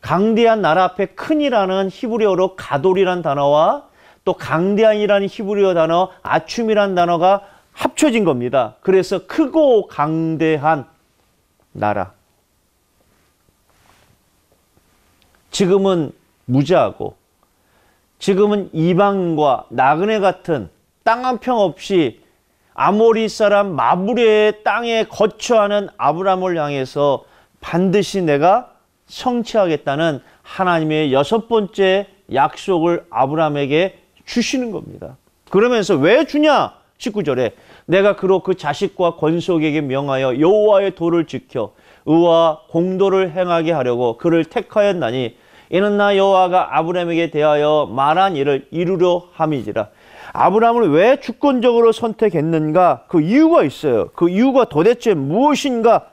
강대한 나라 앞에 큰이라는 히브리어로 가돌이란 단어와 또 강대한이라는 히브리어 단어 아춤이란 단어가 합쳐진 겁니다. 그래서 크고 강대한 나라. 지금은 무자하고 지금은 이방과 나그네 같은 땅 한 평 없이 아모리 사람 마부레의 땅에 거처하는 아브라함을 향해서 반드시 내가 성취하겠다는 하나님의 여섯 번째 약속을 아브라함에게 주시는 겁니다. 그러면서 왜 주냐? 19절에 내가 그로 그 자식과 권속에게 명하여 여호와의 도를 지켜 의와 공도를 행하게 하려고 그를 택하였나니 이는 나 여호와가 아브라함에게 대하여 말한 일을 이루려 함이지라. 아브라함을 왜 주권적으로 선택했는가? 그 이유가 있어요. 그 이유가 도대체 무엇인가?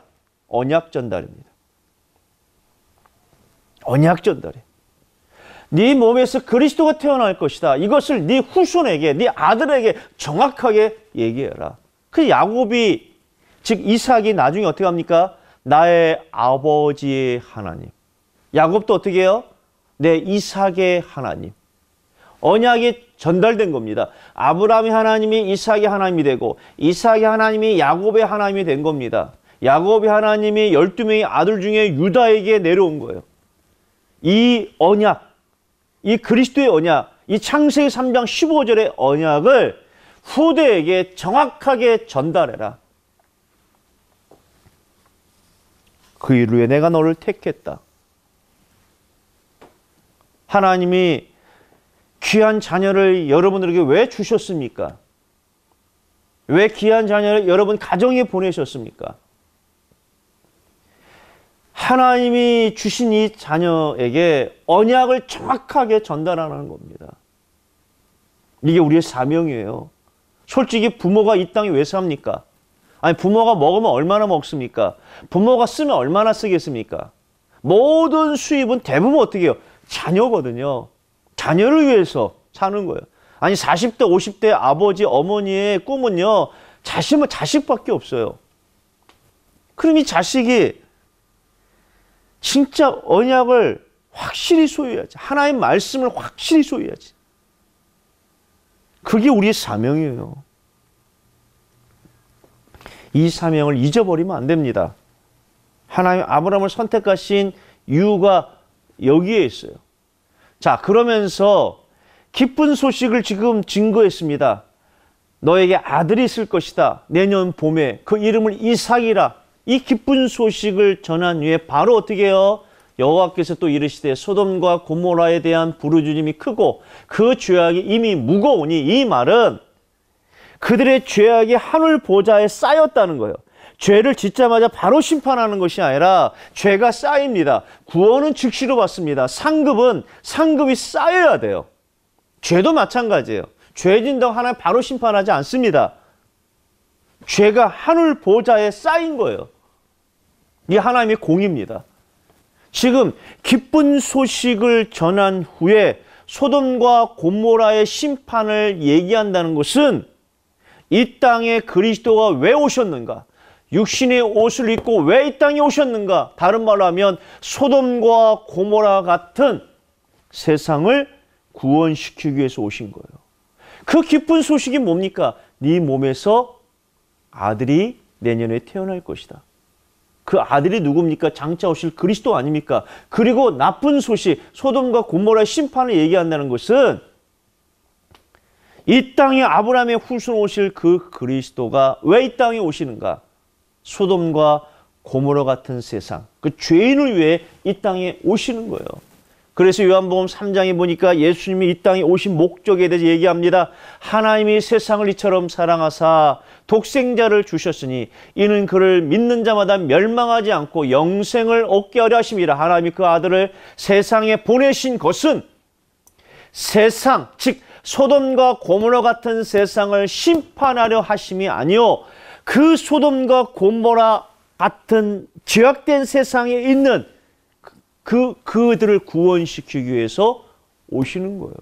언약 전달입니다. 언약 전달이에요. 네 몸에서 그리스도가 태어날 것이다. 이것을 네 후손에게, 네 아들에게 정확하게 얘기해라. 그 야곱이 즉 이삭이 나중에 어떻게 합니까? 나의 아버지의 하나님. 야곱도 어떻게 해요? 내 이삭의 하나님. 언약이 전달된 겁니다. 아브라함의 하나님이 이삭의 하나님이 되고 이삭의 하나님이 야곱의 하나님이 된 겁니다. 야곱의 하나님이 12명의 아들 중에 유다에게 내려온 거예요. 이 언약 이 그리스도의 언약, 이 창세기 3장 15절의 언약을 후대에게 정확하게 전달해라. 그 일을 위 내가 너를 택했다. 하나님이 귀한 자녀를 여러분들에게 왜 주셨습니까? 왜 귀한 자녀를 여러분 가정에 보내셨습니까? 하나님이 주신 이 자녀에게 언약을 정확하게 전달하는 라 겁니다. 이게 우리의 사명이에요. 솔직히 부모가 이 땅에 왜 삽니까? 아니 부모가 먹으면 얼마나 먹습니까? 부모가 쓰면 얼마나 쓰겠습니까? 모든 수입은 대부분 어떻게 해요? 자녀거든요. 자녀를 위해서 사는 거예요. 아니 40대 50대 아버지 어머니의 꿈은요. 자식은 자식밖에 없어요. 그럼 이 자식이 진짜 언약을 확실히 소유해야지. 하나의 말씀을 확실히 소유해야지. 그게 우리의 사명이에요. 이 사명을 잊어버리면 안 됩니다. 하나님 아브라함을 선택하신 이유가 여기에 있어요. 자, 그러면서 기쁜 소식을 지금 증거했습니다. 너에게 아들이 있을 것이다. 내년 봄에 그 이름을 이삭이라. 이 기쁜 소식을 전한 후에 바로 어떻게 해요? 여호와께서 또 이르시되 소돔과 고모라에 대한 부르짖음이 크고 그 죄악이 이미 무거우니 이 말은 그들의 죄악이 하늘 보좌에 쌓였다는 거예요. 죄를 짓자마자 바로 심판하는 것이 아니라 죄가 쌓입니다. 구원은 즉시로 받습니다. 상급은 상급이 쌓여야 돼요. 죄도 마찬가지예요. 죄진동 하나 바로 심판하지 않습니다. 죄가 하늘 보좌에 쌓인 거예요. 이하나님의 공입니다. 지금 기쁜 소식을 전한 후에 소돔과 고모라의 심판을 얘기한다는 것은 이 땅에 그리스도가 왜 오셨는가? 육신의 옷을 입고 왜 이 땅에 오셨는가? 다른 말로 하면 소돔과 고모라 같은 세상을 구원시키기 위해서 오신 거예요. 그 기쁜 소식이 뭡니까? 네 몸에서 아들이 내년에 태어날 것이다. 그 아들이 누굽니까? 장차 오실 그리스도 아닙니까? 그리고 나쁜 소식, 소돔과 고모라의 심판을 얘기한다는 것은 이 땅에 아브라함의 후손 오실 그 그리스도가 왜 이 땅에 오시는가? 소돔과 고모라 같은 세상, 그 죄인을 위해 이 땅에 오시는 거예요. 그래서 요한복음 3장에 보니까 예수님이 이 땅에 오신 목적에 대해서 얘기합니다. 하나님이 세상을 이처럼 사랑하사 독생자를 주셨으니 이는 그를 믿는 자마다 멸망하지 않고 영생을 얻게 하려 하심이라 하나님이 그 아들을 세상에 보내신 것은 세상 즉 소돔과 고모라 같은 세상을 심판하려 하심이 아니요 그 소돔과 고모라 같은 죄악된 세상에 있는 그, 그 그들을 구원시키기 위해서 오시는 거예요.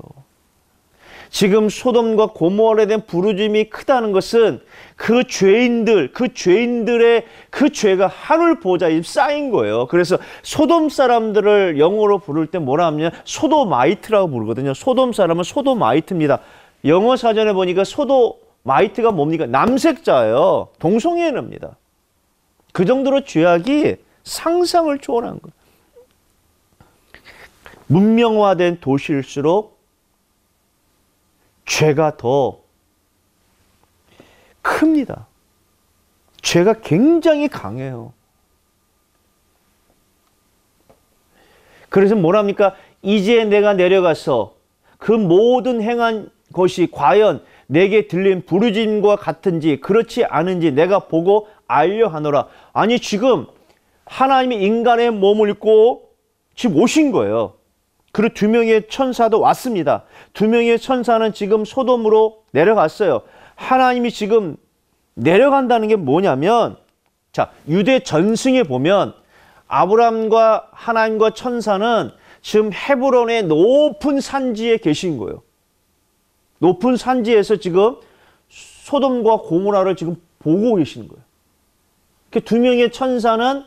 지금 소돔과 고모아에 대한 부르짐이 크다는 것은 그 죄인들, 그 죄인들의 그 죄가 하늘 보좌에 쌓인 거예요. 그래서 소돔 사람들을 영어로 부를 때 뭐라 하냐? 소돔마이트라고 부르거든요. 소돔 사람은 소돔마이트입니다 영어 사전에 보니까 소돔마이트가 뭡니까? 남색자예요. 동성애인입니다. 그 정도로 죄악이 상상을 초월한 거예요. 문명화된 도시일수록 죄가 더 큽니다. 죄가 굉장히 강해요. 그래서 뭐랍니까? 이제 내가 내려가서 그 모든 행한 것이 과연 내게 들린 부르짖과 같은지 그렇지 않은지 내가 보고 알려 하노라. 아니 지금 하나님이 인간의 몸을 입고 지금 오신 거예요. 그리고 두 명의 천사도 왔습니다. 두 명의 천사는 지금 소돔으로 내려갔어요. 하나님이 지금 내려간다는 게 뭐냐면 자, 유대 전승에 보면 아브람과 하나님과 천사는 지금 헤브론의 높은 산지에 계신 거예요. 높은 산지에서 지금 소돔과 고모라를 지금 보고 계시는 거예요. 그 두 명의 천사는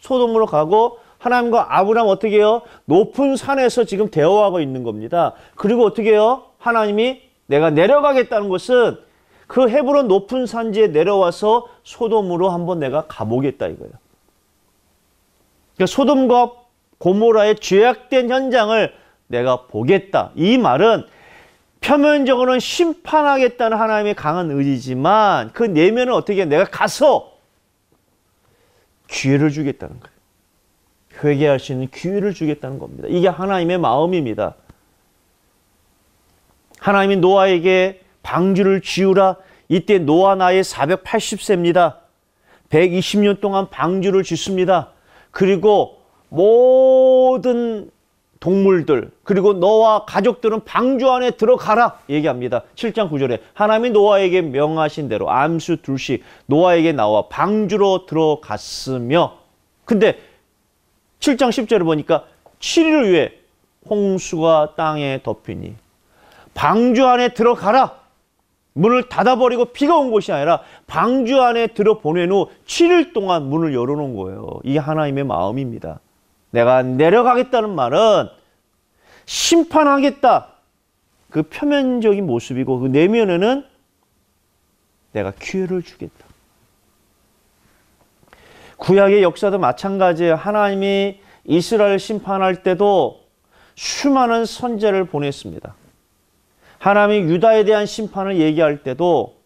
소돔으로 가고 하나님과 아브라함 어떻게 해요? 높은 산에서 지금 대화하고 있는 겁니다. 그리고 어떻게 해요? 하나님이 내가 내려가겠다는 것은 그 헤브론 높은 산지에 내려와서 소돔으로 한번 내가 가보겠다 이거예요. 그러니까 소돔과 고모라의 죄악된 현장을 내가 보겠다. 이 말은 표면적으로는 심판하겠다는 하나님의 강한 의지지만 그 내면은 어떻게 해요? 내가 가서 기회를 주겠다는 거예요. 회개할 수 있는 기회를 주겠다는 겁니다. 이게 하나님의 마음입니다. 하나님이 노아에게 방주를 지우라. 이때 노아 나이 480세입니다. 120년 동안 방주를 짓습니다. 그리고 모든 동물들 그리고 너와 가족들은 방주 안에 들어가라 얘기합니다. 7장 9절에 하나님이 노아에게 명하신 대로 암수 둘씩 노아에게 나와 방주로 들어갔으며 근데 7장 10절을 보니까 7일 후에 홍수가 땅에 덮이니 방주 안에 들어가라. 문을 닫아버리고 비가 온 것이 아니라 방주 안에 들어보낸 후 7일 동안 문을 열어놓은 거예요. 이 하나님의 마음입니다. 내가 내려가겠다는 말은 심판하겠다. 그 표면적인 모습이고 그 내면에는 내가 기회를 주겠다. 구약의 역사도 마찬가지예요. 하나님이 이스라엘 심판할 때도 수많은 선제를 보냈습니다. 하나님이 유다에 대한 심판을 얘기할 때도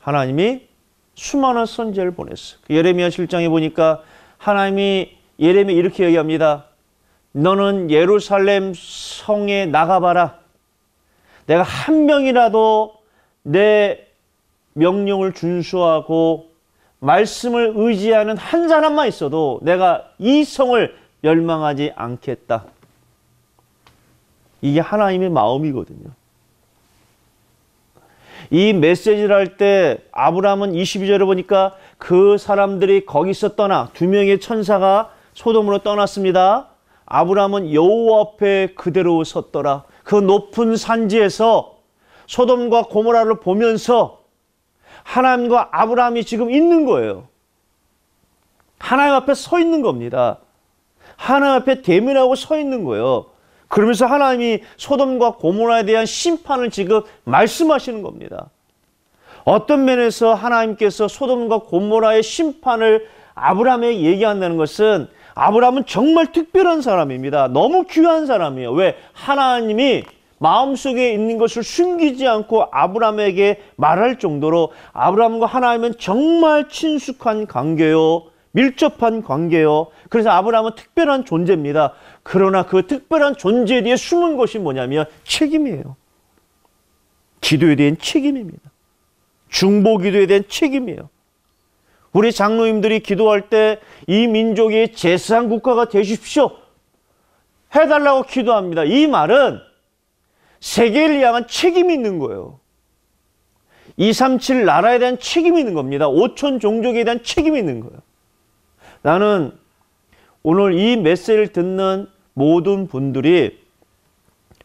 하나님이 수많은 선제를 보냈어요. 그 예레미야 7장에 보니까 하나님이 예레미야 이렇게 얘기합니다. 너는 예루살렘 성에 나가봐라. 내가 한 명이라도 내 명령을 준수하고 말씀을 의지하는 한 사람만 있어도 내가 이 성을 멸망하지 않겠다. 이게 하나님의 마음이거든요. 이 메시지를 할 때 아브라함은 22절에 보니까 그 사람들이 거기서 떠나 두 명의 천사가 소돔으로 떠났습니다. 아브라함은 여호와 앞에 그대로 섰더라. 그 높은 산지에서 소돔과 고모라를 보면서 하나님과 아브라함이 지금 있는 거예요. 하나님 앞에 서 있는 겁니다. 하나님 앞에 대면하고 서 있는 거예요. 그러면서 하나님이 소돔과 고모라에 대한 심판을 지금 말씀하시는 겁니다. 어떤 면에서 하나님께서 소돔과 고모라의 심판을 아브라함에 얘기한다는 것은 아브라함은 정말 특별한 사람입니다. 너무 귀한 사람이에요. 왜? 하나님이 마음속에 있는 것을 숨기지 않고 아브라함에게 말할 정도로 아브라함과 하나님은 정말 친숙한 관계요. 밀접한 관계요. 그래서 아브라함은 특별한 존재입니다. 그러나 그 특별한 존재 에뒤해 숨은 것이 뭐냐면 책임이에요. 기도에 대한 책임입니다. 중보 기도에 대한 책임이에요. 우리 장로님들이 기도할 때 이민족의 제사장 국가가 되십시오. 해달라고 기도합니다. 이 말은 세계를 향한 책임이 있는 거예요. 237 나라에 대한 책임이 있는 겁니다. 5천 종족에 대한 책임이 있는 거예요. 나는 오늘 이 메시지를 듣는 모든 분들이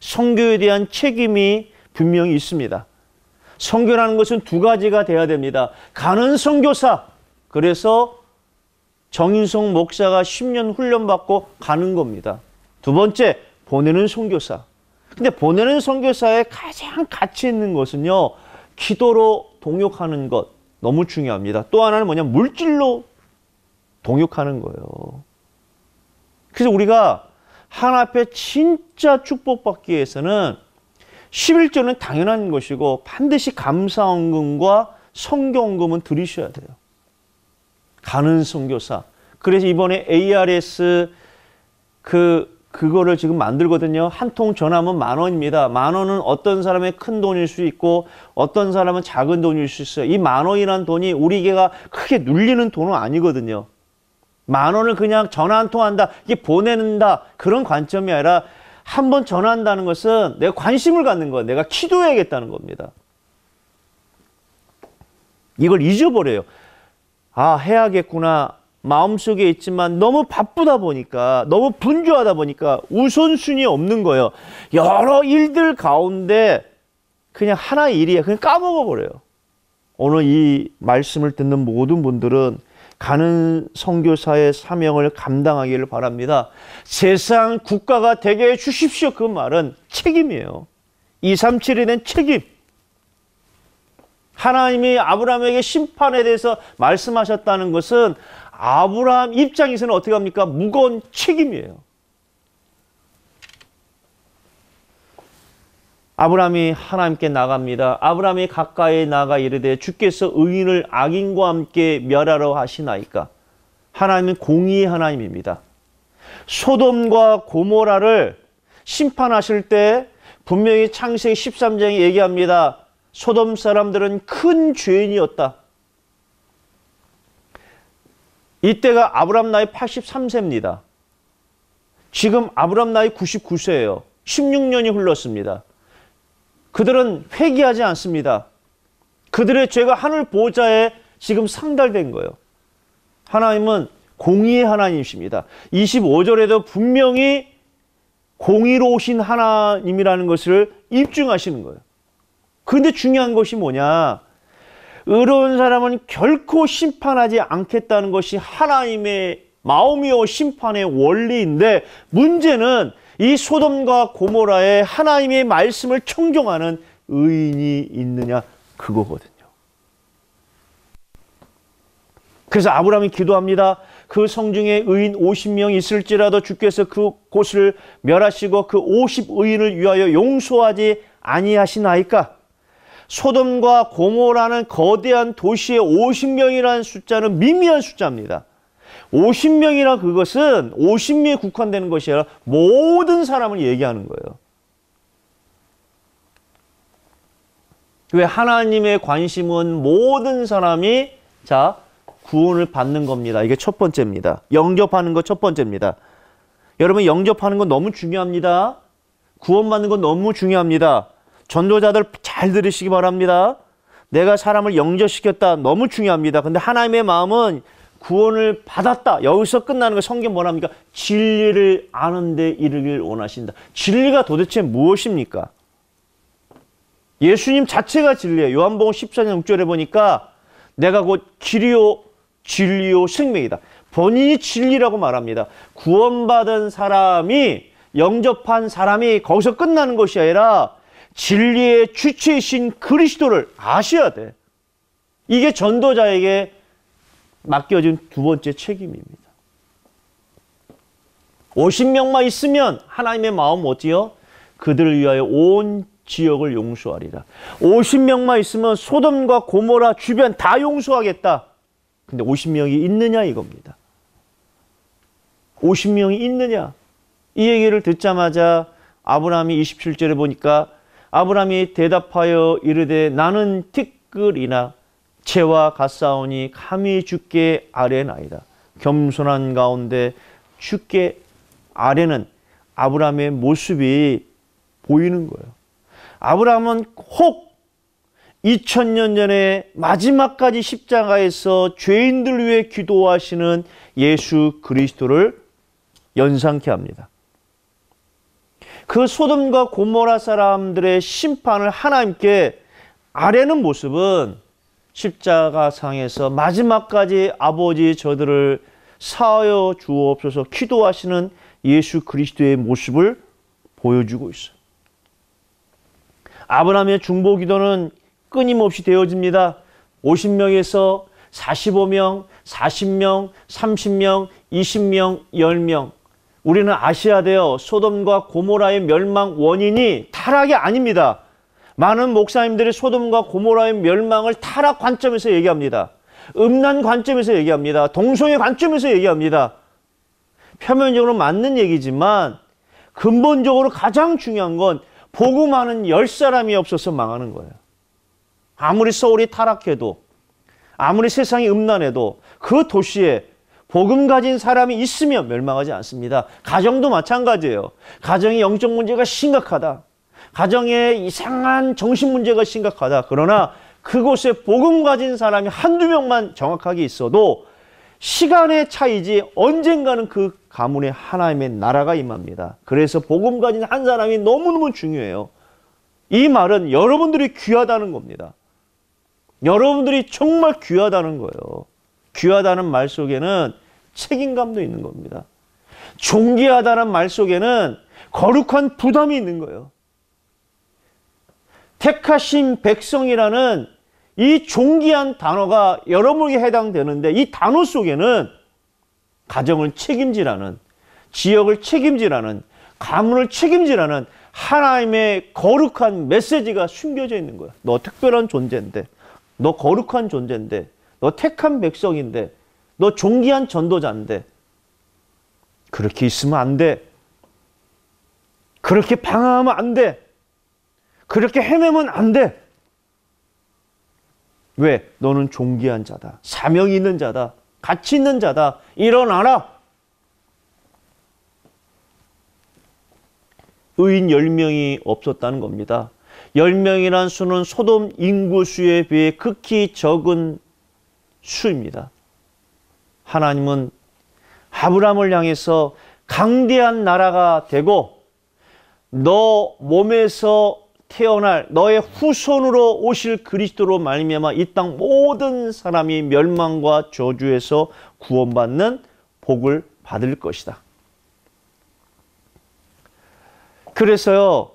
성교에 대한 책임이 분명히 있습니다. 성교라는 것은 두 가지가 돼야 됩니다. 가는 성교사. 그래서 정인성 목사가 10년 훈련받고 가는 겁니다. 두 번째, 보내는 성교사. 근데 보내는 선교사의 가장 가치 있는 것은요. 기도로 동역하는 것 너무 중요합니다. 또 하나는 뭐냐? 물질로 동역하는 거예요. 그래서 우리가 하나 앞에 진짜 축복받기 위해서는 11조는 당연한 것이고 반드시 감사원금과 성경금은 드리셔야 돼요. 가는 선교사. 그래서 이번에 ARS 그 그거를 지금 만들거든요. 한 통 전화면 만 원입니다. 만 원은 어떤 사람의 큰 돈일 수 있고 어떤 사람은 작은 돈일 수 있어요. 이 만 원이란 돈이 우리개가 크게 눌리는 돈은 아니거든요. 만 원을 그냥 전화 한 통 한다. 이게 보내는다. 그런 관점이 아니라 한 번 전화한다는 것은 내가 관심을 갖는 거예요. 내가 기도해야겠다는 겁니다. 이걸 잊어버려요. 아, 해야겠구나. 마음속에 있지만 너무 바쁘다 보니까 너무 분주하다 보니까 우선순위 없는 거예요. 여러 일들 가운데 그냥 하나 일이야. 그냥 까먹어 버려요. 오늘 이 말씀을 듣는 모든 분들은 가는 선교사의 사명을 감당하기를 바랍니다. 세상 국가가 되게 해 주십시오. 그 말은 책임이에요. 237에 는 책임. 하나님이 아브라함에게 심판에 대해서 말씀하셨다는 것은 아브라함 입장에서는 어떻게 합니까? 무거운 책임이에요. 아브라함이 하나님께 나갑니다. 아브라함이 가까이 나가 이르되 주께서 의인을 악인과 함께 멸하러 하시나이까. 하나님은 공의의 하나님입니다. 소돔과 고모라를 심판하실 때 분명히 창세기 13장에 얘기합니다. 소돔 사람들은 큰 죄인이었다. 이때가 아브람 나이 83세입니다. 지금 아브람 나이 99세예요. 16년이 흘렀습니다. 그들은 회개하지 않습니다. 그들의 죄가 하늘 보호자에 지금 상달된 거예요. 하나님은 공의의 하나님이십니다. 25절에도 분명히 공의로우신 하나님이라는 것을 입증하시는 거예요. 근데 중요한 것이 뭐냐? 의로운 사람은 결코 심판하지 않겠다는 것이 하나님의 마음이요 심판의 원리인데 문제는 이 소돔과 고모라에 하나님의 말씀을 청종하는 의인이 있느냐 그거거든요. 그래서 아브라함이 기도합니다. 그 성중에 의인 50명 있을지라도 주께서 그 곳을 멸하시고 그 50의인을 위하여 용서하지 아니하시나이까? 소돔과 고모라는 거대한 도시의 50명이라는 숫자는 미미한 숫자입니다. 50명이라 그것은 50명에 국한되는 것이 아니라 모든 사람을 얘기하는 거예요. 왜 하나님의 관심은 모든 사람이 자 구원을 받는 겁니다. 이게 첫 번째입니다. 영접하는 것첫 번째입니다. 여러분 영접하는 건 너무 중요합니다. 구원받는 건 너무 중요합니다. 전도자들 잘 들으시기 바랍니다. 내가 사람을 영접시켰다. 너무 중요합니다. 근데 하나님의 마음은 구원을 받았다. 여기서 끝나는 거 성경 뭐랍니까? 진리를 아는데 이르길 원하신다. 진리가 도대체 무엇입니까? 예수님 자체가 진리예요. 요한복음 14장 6절에 보니까 내가 곧 길이요 진리요 생명이다. 본인이 진리라고 말합니다. 구원받은 사람이 영접한 사람이 거기서 끝나는 것이 아니라 진리의 주체이신 그리스도를 아셔야 돼. 이게 전도자에게 맡겨진 두 번째 책임입니다. 50명만 있으면 하나님의 마음 어디요? 그들을 위하여 온 지역을 용서하리라. 50명만 있으면 소돔과 고모라 주변 다 용서하겠다. 근데 50명이 있느냐 이겁니다. 50명이 있느냐? 이 얘기를 듣자마자 아브라함이 27절에 보니까 아브라함이 대답하여 이르되 나는 티끌이나 채와 갓사오니 감히 주께 아뢰나이다. 겸손한 가운데 주께 아뢰는 아브라함의 모습이 보이는 거예요. 아브라함은 혹 2000년 전에 마지막까지 십자가에서 죄인들 위해 기도하시는 예수 그리스도를 연상케 합니다. 그 소돔과 고모라 사람들의 심판을 하나님께 아뢰는 모습은 십자가상에서 마지막까지 아버지 저들을 사하여 주옵소서 기도하시는 예수 그리스도의 모습을 보여주고 있어요. 아브라함의 중보 기도는 끊임없이 되어집니다. 50명에서 45명, 40명, 30명, 20명, 10명 우리는 아셔야 돼요. 소돔과 고모라의 멸망 원인이 타락이 아닙니다. 많은 목사님들이 소돔과 고모라의 멸망을 타락 관점에서 얘기합니다. 음란 관점에서 얘기합니다. 동성애 관점에서 얘기합니다. 표면적으로 맞는 얘기지만 근본적으로 가장 중요한 건 복음하는 열 사람이 없어서 망하는 거예요. 아무리 서울이 타락해도 아무리 세상이 음란해도 그 도시에 복음 가진 사람이 있으면 멸망하지 않습니다. 가정도 마찬가지예요. 가정의 영적 문제가 심각하다. 가정의 이상한 정신 문제가 심각하다. 그러나 그곳에 복음 가진 사람이 한두 명만 정확하게 있어도 시간의 차이지 언젠가는 그 가문에 하나님의 나라가 임합니다. 그래서 복음 가진 한 사람이 너무너무 중요해요. 이 말은 여러분들이 귀하다는 겁니다. 여러분들이 정말 귀하다는 거예요. 귀하다는 말 속에는 책임감도 있는 겁니다. 존귀하다는 말 속에는 거룩한 부담이 있는 거예요. 택하신 백성이라는 이 존귀한 단어가 여러모에 해당되는데 이 단어 속에는 가정을 책임지라는 지역을 책임지라는 가문을 책임지라는 하나님의 거룩한 메시지가 숨겨져 있는 거야. 너 특별한 존재인데, 너 거룩한 존재인데, 너 택한 백성인데 너종기한 전도자인데 그렇게 있으면 안 돼. 그렇게 방황하면 안 돼. 그렇게 헤매면 안 돼. 왜? 너는 종기한 자다. 사명이 있는 자다. 가치 있는 자다. 일어나라. 의인 10명이 없었다는 겁니다. 10명이란 수는 소돔 인구수에 비해 극히 적은 수입니다. 하나님은 아브라함을 향해서 강대한 나라가 되고 너 몸에서 태어날 너의 후손으로 오실 그리스도로 말미암아 이 땅 모든 사람이 멸망과 저주에서 구원받는 복을 받을 것이다. 그래서요.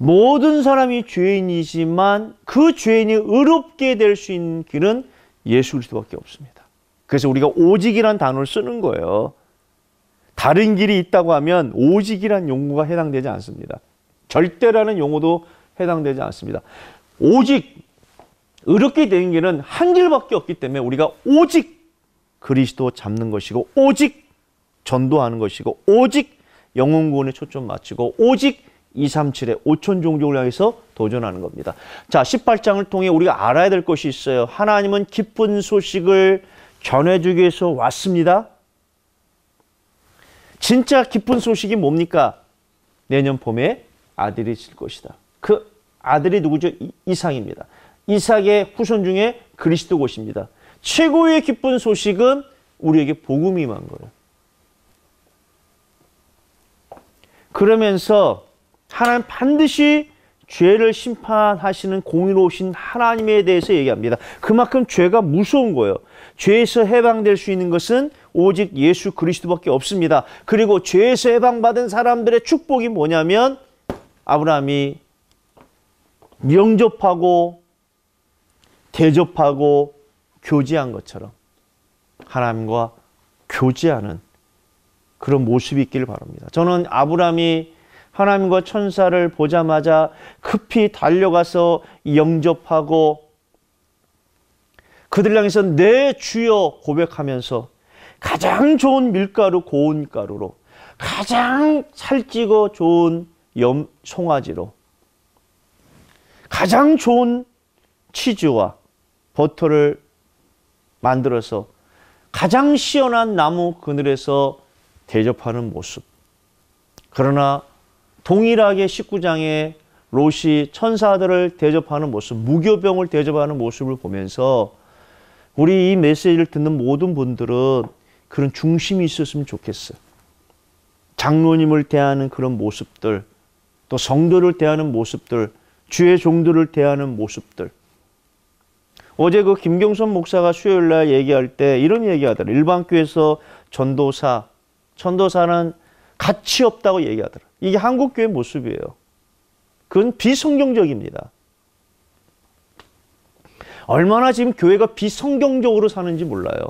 모든 사람이 죄인이지만 그 죄인이 의롭게 될 수 있는 길은 예수 그리스도밖에 없습니다. 그래서 우리가 오직이란 단어를 쓰는 거예요. 다른 길이 있다고 하면 오직이란 용어가 해당되지 않습니다. 절대라는 용어도 해당되지 않습니다. 오직 이렇게 되는 길은 한 길밖에 없기 때문에 우리가 오직 그리스도 잡는 것이고 오직 전도하는 것이고 오직 영혼구원에 초점 맞추고 오직 237의 5천 종족을 향해서 도전하는 겁니다. 자, 18장을 통해 우리가 알아야 될 것이 있어요. 하나님은 기쁜 소식을 전해주기 위해서 왔습니다. 진짜 기쁜 소식이 뭡니까? 내년 봄에 아들이 있을 것이다. 그 아들이 누구죠? 이상입니다. 이삭의 후손 중에 그리스도곳입니다 최고의 기쁜 소식은 우리에게 복음이 임한 거예요. 그러면서 하나님 반드시 죄를 심판하시는 공의로우신 하나님에 대해서 얘기합니다. 그만큼 죄가 무서운 거예요. 죄에서 해방될 수 있는 것은 오직 예수 그리스도밖에 없습니다. 그리고 죄에서 해방받은 사람들의 축복이 뭐냐면 아브라함이 영접하고 대접하고 교제한 것처럼 하나님과 교제하는 그런 모습이 있기를 바랍니다. 저는 아브라함이 하나님과 천사를 보자마자 급히 달려가서 영접하고 그들 향해서 내 주여 고백하면서 가장 좋은 밀가루 고운 가루로 가장 살찌고 좋은 염 송아지로 가장 좋은 치즈와 버터를 만들어서 가장 시원한 나무 그늘에서 대접하는 모습. 그러나 동일하게 19장에 롯이 천사들을 대접하는 모습, 무교병을 대접하는 모습을 보면서 우리 이 메시지를 듣는 모든 분들은 그런 중심이 있었으면 좋겠어요. 장로님을 대하는 그런 모습들, 또 성도를 대하는 모습들, 주의 종들을 대하는 모습들. 어제 그 김경선 목사가 수요일 날 얘기할 때 이런 얘기하더라. 일반교에서 전도사, 전도사는 가치 없다고 얘기하더라. 이게 한국교회 모습이에요. 그건 비성경적입니다. 얼마나 지금 교회가 비성경적으로 사는지 몰라요.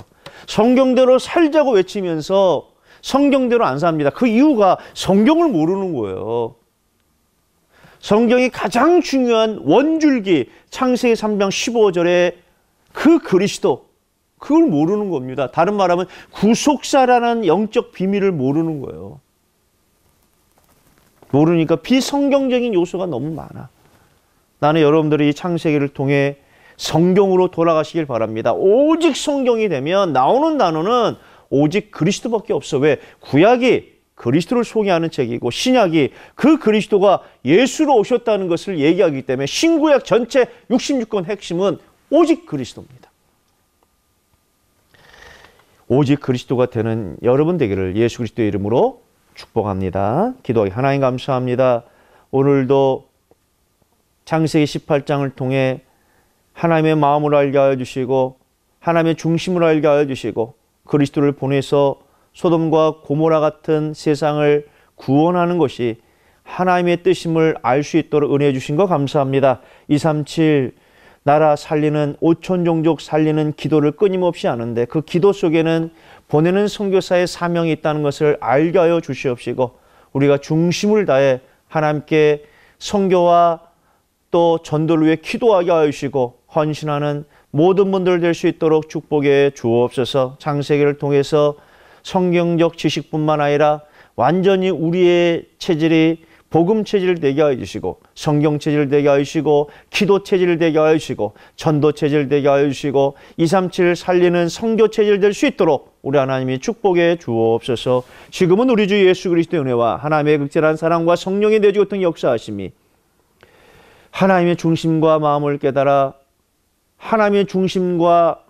성경대로 살자고 외치면서 성경대로 안 삽니다. 그 이유가 성경을 모르는 거예요. 성경이 가장 중요한 원줄기 창세기 3장 15절에 그 그리스도 그걸 모르는 겁니다. 다른 말하면 구속사라는 영적 비밀을 모르는 거예요. 모르니까 비성경적인 요소가 너무 많아. 나는 여러분들이 이 창세기를 통해 성경으로 돌아가시길 바랍니다. 오직 성경이 되면 나오는 단어는 오직 그리스도밖에 없어. 왜? 구약이 그리스도를 소개하는 책이고 신약이 그 그리스도가 예수로 오셨다는 것을 얘기하기 때문에 신구약 전체 66권 핵심은 오직 그리스도입니다. 오직 그리스도가 되는 여러분 되기를 예수 그리스도의 이름으로 축복합니다. 기도하나님 감사합니다. 오늘도 창세기 18장을 통해 하나님의 마음을 알게 하여 주시고 하나님의 중심을 알게 하여 주시고 그리스도를 보내서 소돔과 고모라 같은 세상을 구원하는 것이 하나님의 뜻임을 알 수 있도록 은혜 주신 거 감사합니다. 237 나라 살리는 오천 종족 살리는 기도를 끊임없이 하는데 그 기도 속에는 보내는 선교사의 사명이 있다는 것을 알게 하여 주시옵시고 우리가 중심을 다해 하나님께 선교와 또 전도를 위해 기도하게 하시고 헌신하는 모든 분들 될 수 있도록 축복해 주옵소서. 창세기를 통해서 성경적 지식뿐만 아니라 완전히 우리의 체질이 복음 체질 을 되게 하여 주시고 성경 체질 을 되게 하여 주시고 기도 체질 을 되게 하여 주시고 전도 체질 을 되게 하여 주시고 237 살리는 성교 체질 될 수 있도록 우리 하나님이 축복해 주옵소서. 지금은 우리 주 예수 그리스도의 은혜와 하나님의 극절한 사랑과 성령의 내주 고통 역사하심이 하나님의 중심과 마음을 깨달아 하나님의 중심과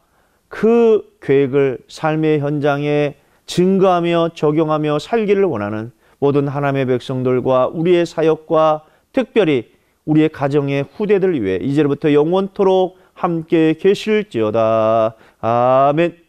그 계획을 삶의 현장에 증거하며 적용하며 살기를 원하는 모든 하나님의 백성들과 우리의 사역과 특별히 우리의 가정의 후대들 위해 이제부터 영원토록 함께 계실지어다. 아멘.